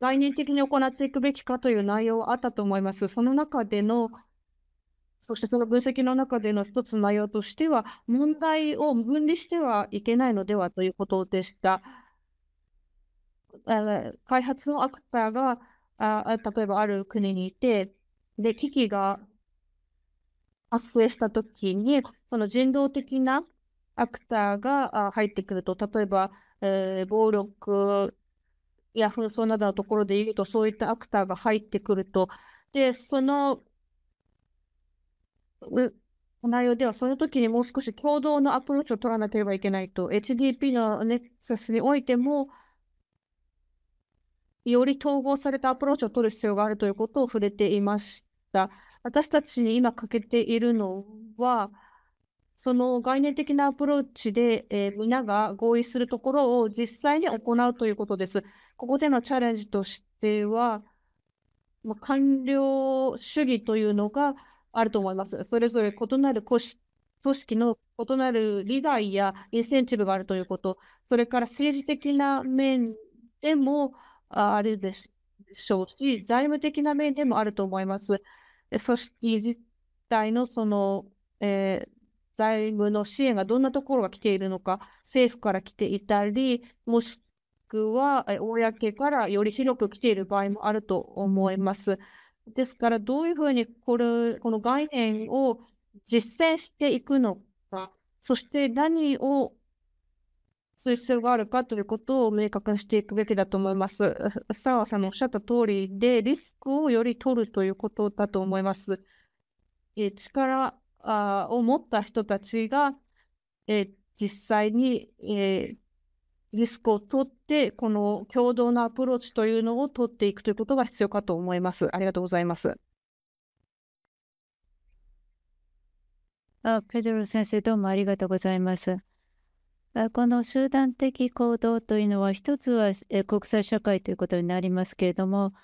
概念的に行っていくべきかという内容はあったと思います。その中での、そしてその分析の中での一つ内容としては、問題を分離してはいけないのではということでした。開発のアクターがあ例えばある国にいて、で、危機が発生したときに、その人道的なアクターが入ってくると、例えば、えー、暴力や紛争などのところで言うと、そういったアクターが入ってくると、で、その内容では、その時にもう少し共同のアプローチを取らなければいけないと、HDP のネクサスにおいても、より統合されたアプローチを取る必要があるということを触れていました。私たちに今欠けているのは、その概念的なアプローチで、えー、皆が合意するところを実際に行うということです。ここでのチャレンジとしては、まあ、官僚主義というのがあると思います。それぞれ異なる組織の異なる利害やインセンティブがあるということ、それから政治的な面でも、あるでしょうし、財務的な面でもあると思います。組織自体のその、えー、財務の支援がどんなところが来ているのか、政府から来ていたり、もしくは、え公からより広く来ている場合もあると思います。ですから、どういうふうにこれこの概念を実践していくのか、そして何をする必要があるかということを明確にしていくべきだと思います。澤 さんのおっしゃった通りで、リスクをより取るということだと思います。え力あを持った人たちが、え実際に、えリスクを取って、この共同なアプローチというのを取っていくということが必要かと思います。ありがとうございます。あペドロ先生、どうもありがとうございます。この集団的行動というのは、一つは国際社会ということになりますけれども、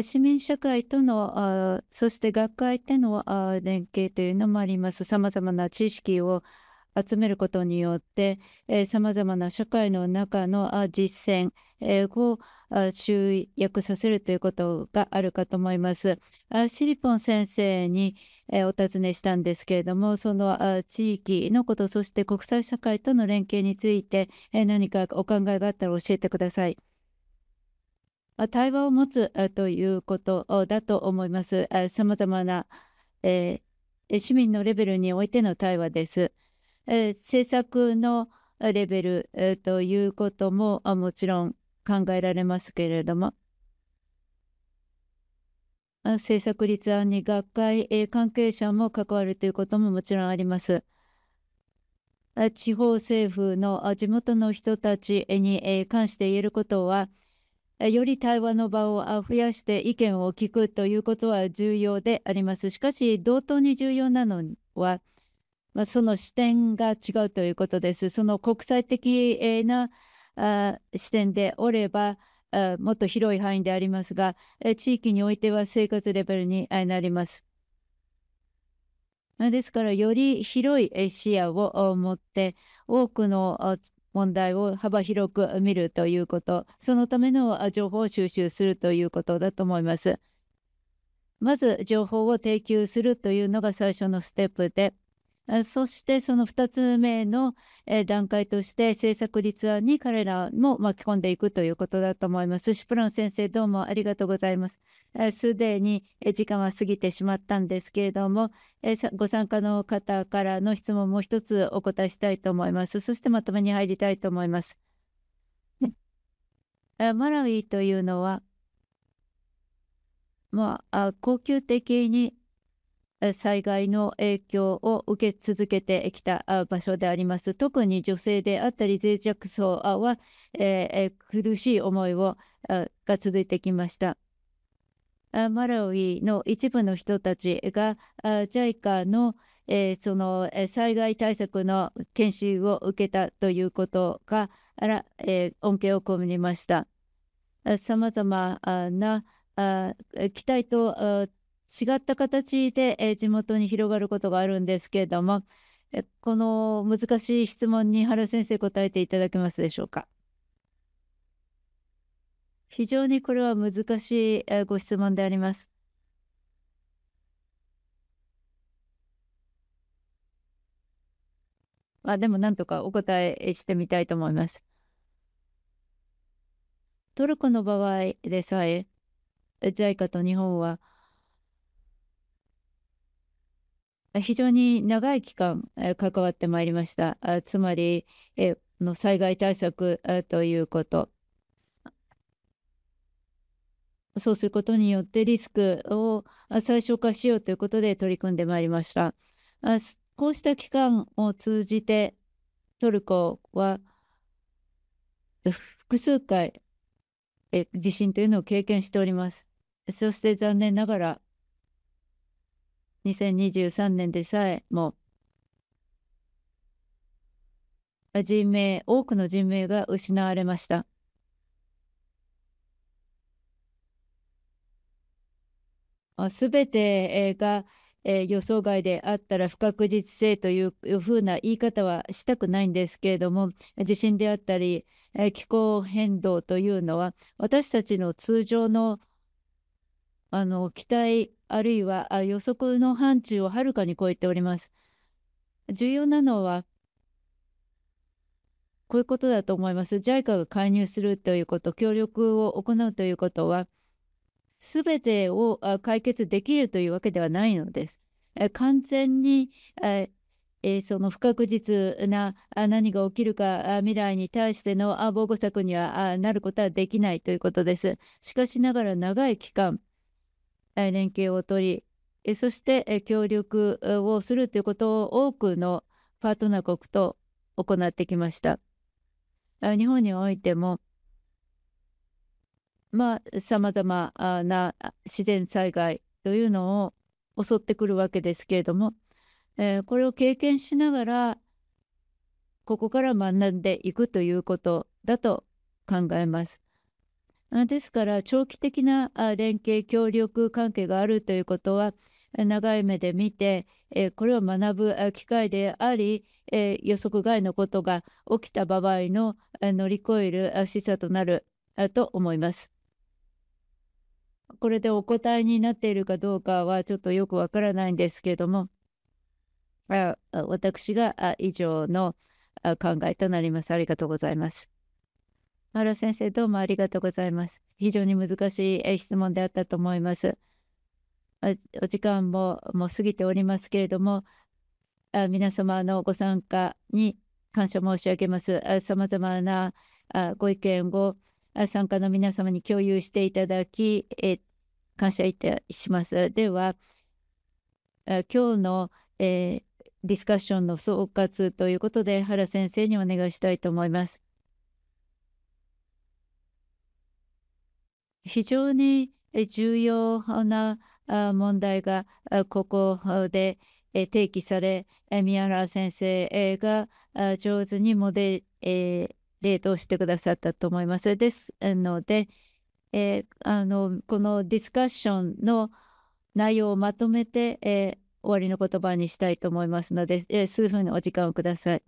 市民社会との、そして学会での連携というのもあります。さまざまな知識を集めることによって、さまざまな社会の中の実践を集約させるということがあるかと思います。シリポン先生にお尋ねしたんですけれども、その地域のこと、そして国際社会との連携について何かお考えがあったら教えてください。対話を持つということだと思います。さまざまな、え市民のレベルにおいての対話です。え政策のレベル、ということももちろん考えられますけれども政策立案に学会関係者も関わるということももちろんあります。地方政府の地元の人たちに関して言えることは、より対話の場を増やして意見を聞くということは重要であります。しかし、同等に重要なのは、まその視点が違うということです。その国際的な視点でおればもっと広い範囲でありますが地域においては生活レベルになります。ですからより広い視野を持って多くの問題を幅広く見るということそのための情報を収集するということだと思います。まず情報を提供するというのが最初のステップでそしてその2つ目の段階として政策立案に彼らも巻き込んでいくということだと思います。シプロン先生どうもありがとうございます。すでに時間は過ぎてしまったんですけれども、ご参加の方からの質問も一つお答えしたいと思います。そしてまとめに入りたいと思います。マラウイというのは、まあ、恒久的に災害の影響を受け続けてきた場所であります。特に女性であったり脆弱層は、えー、苦しい思いをが続いてきました。マラウイの一部の人たちが JICA の、えー、その災害対策の研修を受けたということから、えー、恩恵を込めました。さまざまな期待と違った形で、えー、地元に広がることがあるんですけれども、えこの難しい質問に原先生答えていただけますでしょうか。非常にこれは難しい、えー、ご質問であります。まあでもなんとかお答えしてみたいと思います。トルコの場合でさえ、在家と日本は非常に長い期間、え関わってまいりました。あつまり、えの災害対策ということ。そうすることによってリスクを最小化しようということで取り組んでまいりました。こうした期間を通じてトルコは複数回地震というのを経験しております。そして残念ながら2023年でさえも人命多くの人命が失われましたすべてが予想外であったら不確実性というふうな言い方はしたくないんですけれども地震であったり気候変動というのは私たちの通常のあの期待あるいは予測の範疇をはるかに超えております。重要なのは、こういうことだと思います。JICA が介入するということ、協力を行うということは、すべてを解決できるというわけではないのです。完全に、えー、その不確実な何が起きるか未来に対しての防護策にはなることはできないということです。しかしながら長い期間、連携を取り、そして協力をするということを多くのパートナー国と行ってきました。日本においても、まあ、さまざまな自然災害というのを襲ってくるわけですけれども、えこれを経験しながら、ここから学んでいくということだと考えます。ですから長期的な連携協力関係があるということは長い目で見てこれを学ぶ機会であり予測外のことが起きた場合の乗り越える示唆となると思います。これでお答えになっているかどうかはちょっとよくわからないんですけども私が以上の考えとなります。ありがとうございます。丸先生どうもありがとうございます。非常に難しい質問であったと思います。お時間ももう過ぎておりますけれども、あ皆様のご参加に感謝申し上げます。さまざまなあご意見を参加の皆様に共有していただき、え感謝いたします。では、あ今日の、えー、ディスカッションの総括ということで原先生にお願いしたいと思います。非常に重要な問題がここで提起され宮原先生が上手にモデレートをしてくださったと思います。ですので、えー、あのこのディスカッションの内容をまとめて、えー、終わりの言葉にしたいと思いますので、えー、数分のお時間をください。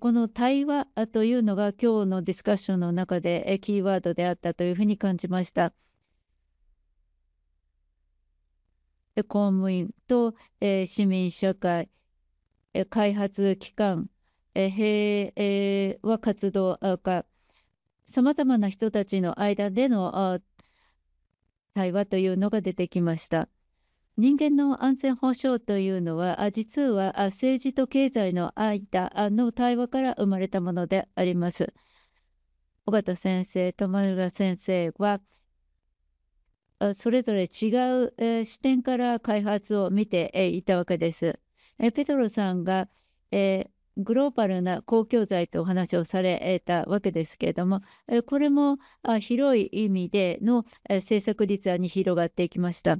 この対話というのが今日のディスカッションの中でキーワードであったというふうに感じました。公務員と、え市民社会、え開発機関、え平和活動家さまざまな人たちの間での対話というのが出てきました。人間の安全保障というのは実は政治と経済の間の対話から生まれたものであります。尾形先生と丸浦先生はそれぞれ違う視点から開発を見ていたわけです。ペトロさんがグローバルな公共財とお話をされたわけですけれどもこれも広い意味での政策立案に広がっていきました。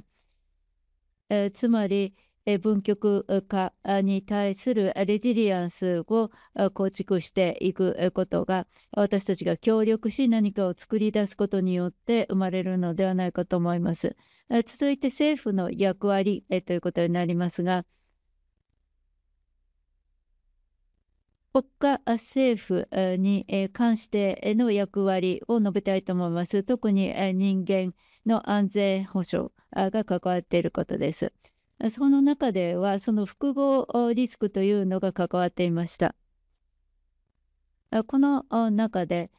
えつまり、え文局化に対するレジリアンスを構築していくことが私たちが協力し何かを作り出すことによって生まれるのではないかと思います。続いて政府の役割ということになりますが国家政府に関しての役割を述べたいと思います。特に人間の安全保障が関わっていることです。その中では、その複合リスクというのが関わっていました。この中で、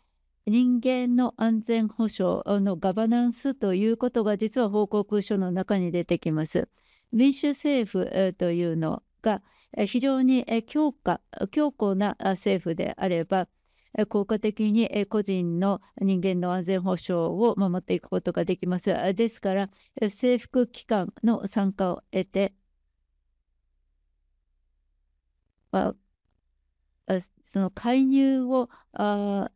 人間の安全保障のガバナンスということが実は報告書の中に出てきます。民主政府というのが非常に強化強固な政府であれば効果的に個人の人間の安全保障を守っていくことができます。ですから制服機関の参加を得て、まあ、その介入をあ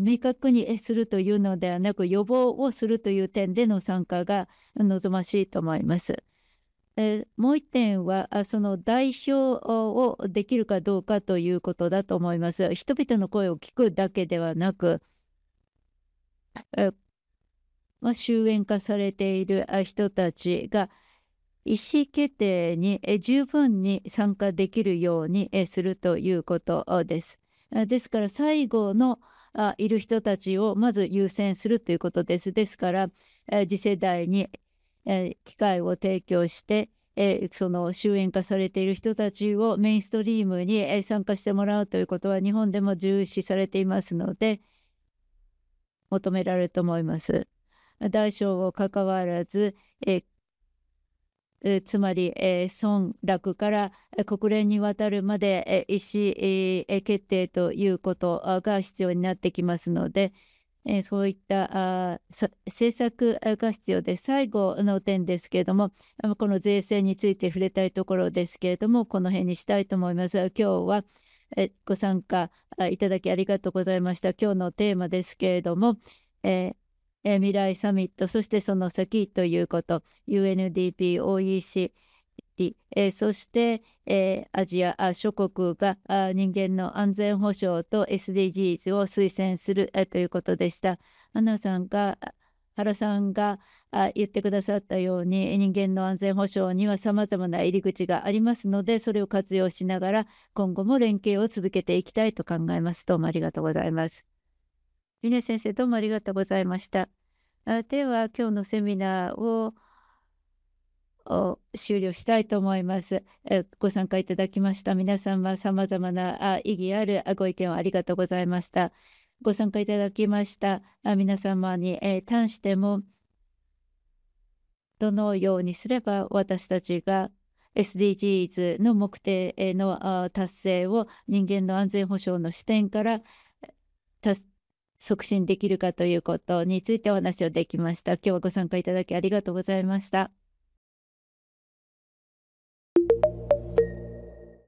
明確にするというのではなく予防をするという点での参加が望ましいと思います。えー、もう1点はその代表をできるかどうかということだと思います。人々の声を聞くだけではなく、えー、まあ、終焉化されている人たちが意思決定に十分に参加できるようにするということです。ですから最後のいる人たちをまず優先するということです。ですから次世代にえ機会を提供して、えその終焉化されている人たちをメインストリームに、え参加してもらうということは日本でも重視されていますので求められると思います。大小をかかわらず、えつまり、え村落から国連に渡るまで、え意思、決定ということが必要になってきますので、えー、そういったあ政策が必要で最後の点ですけれどもこの税制について触れたいところですけれどもこの辺にしたいと思います今日はえご参加いただきありがとうございました今日のテーマですけれども、えー、未来サミットそしてその先ということ UNDP OEC えそして、えアジア諸国が人間の安全保障と SDGs を推薦する、えということでした。アナさんが原さんが言ってくださったように人間の安全保障にはさまざまな入り口がありますのでそれを活用しながら今後も連携を続けていきたいと考えますどうもありがとうございます峰先生どうもありがとうございましたでは今日のセミナーを終了したいと思います。ご参加いただきました皆様、様々な意義あるご意見をありがとうございました。ご参加いただきました皆様に関しても、どのようにすれば私たちが SDGs の目的の達成を人間の安全保障の視点から促進できるかということについてお話をできました。今日はご参加いただきありがとうございました。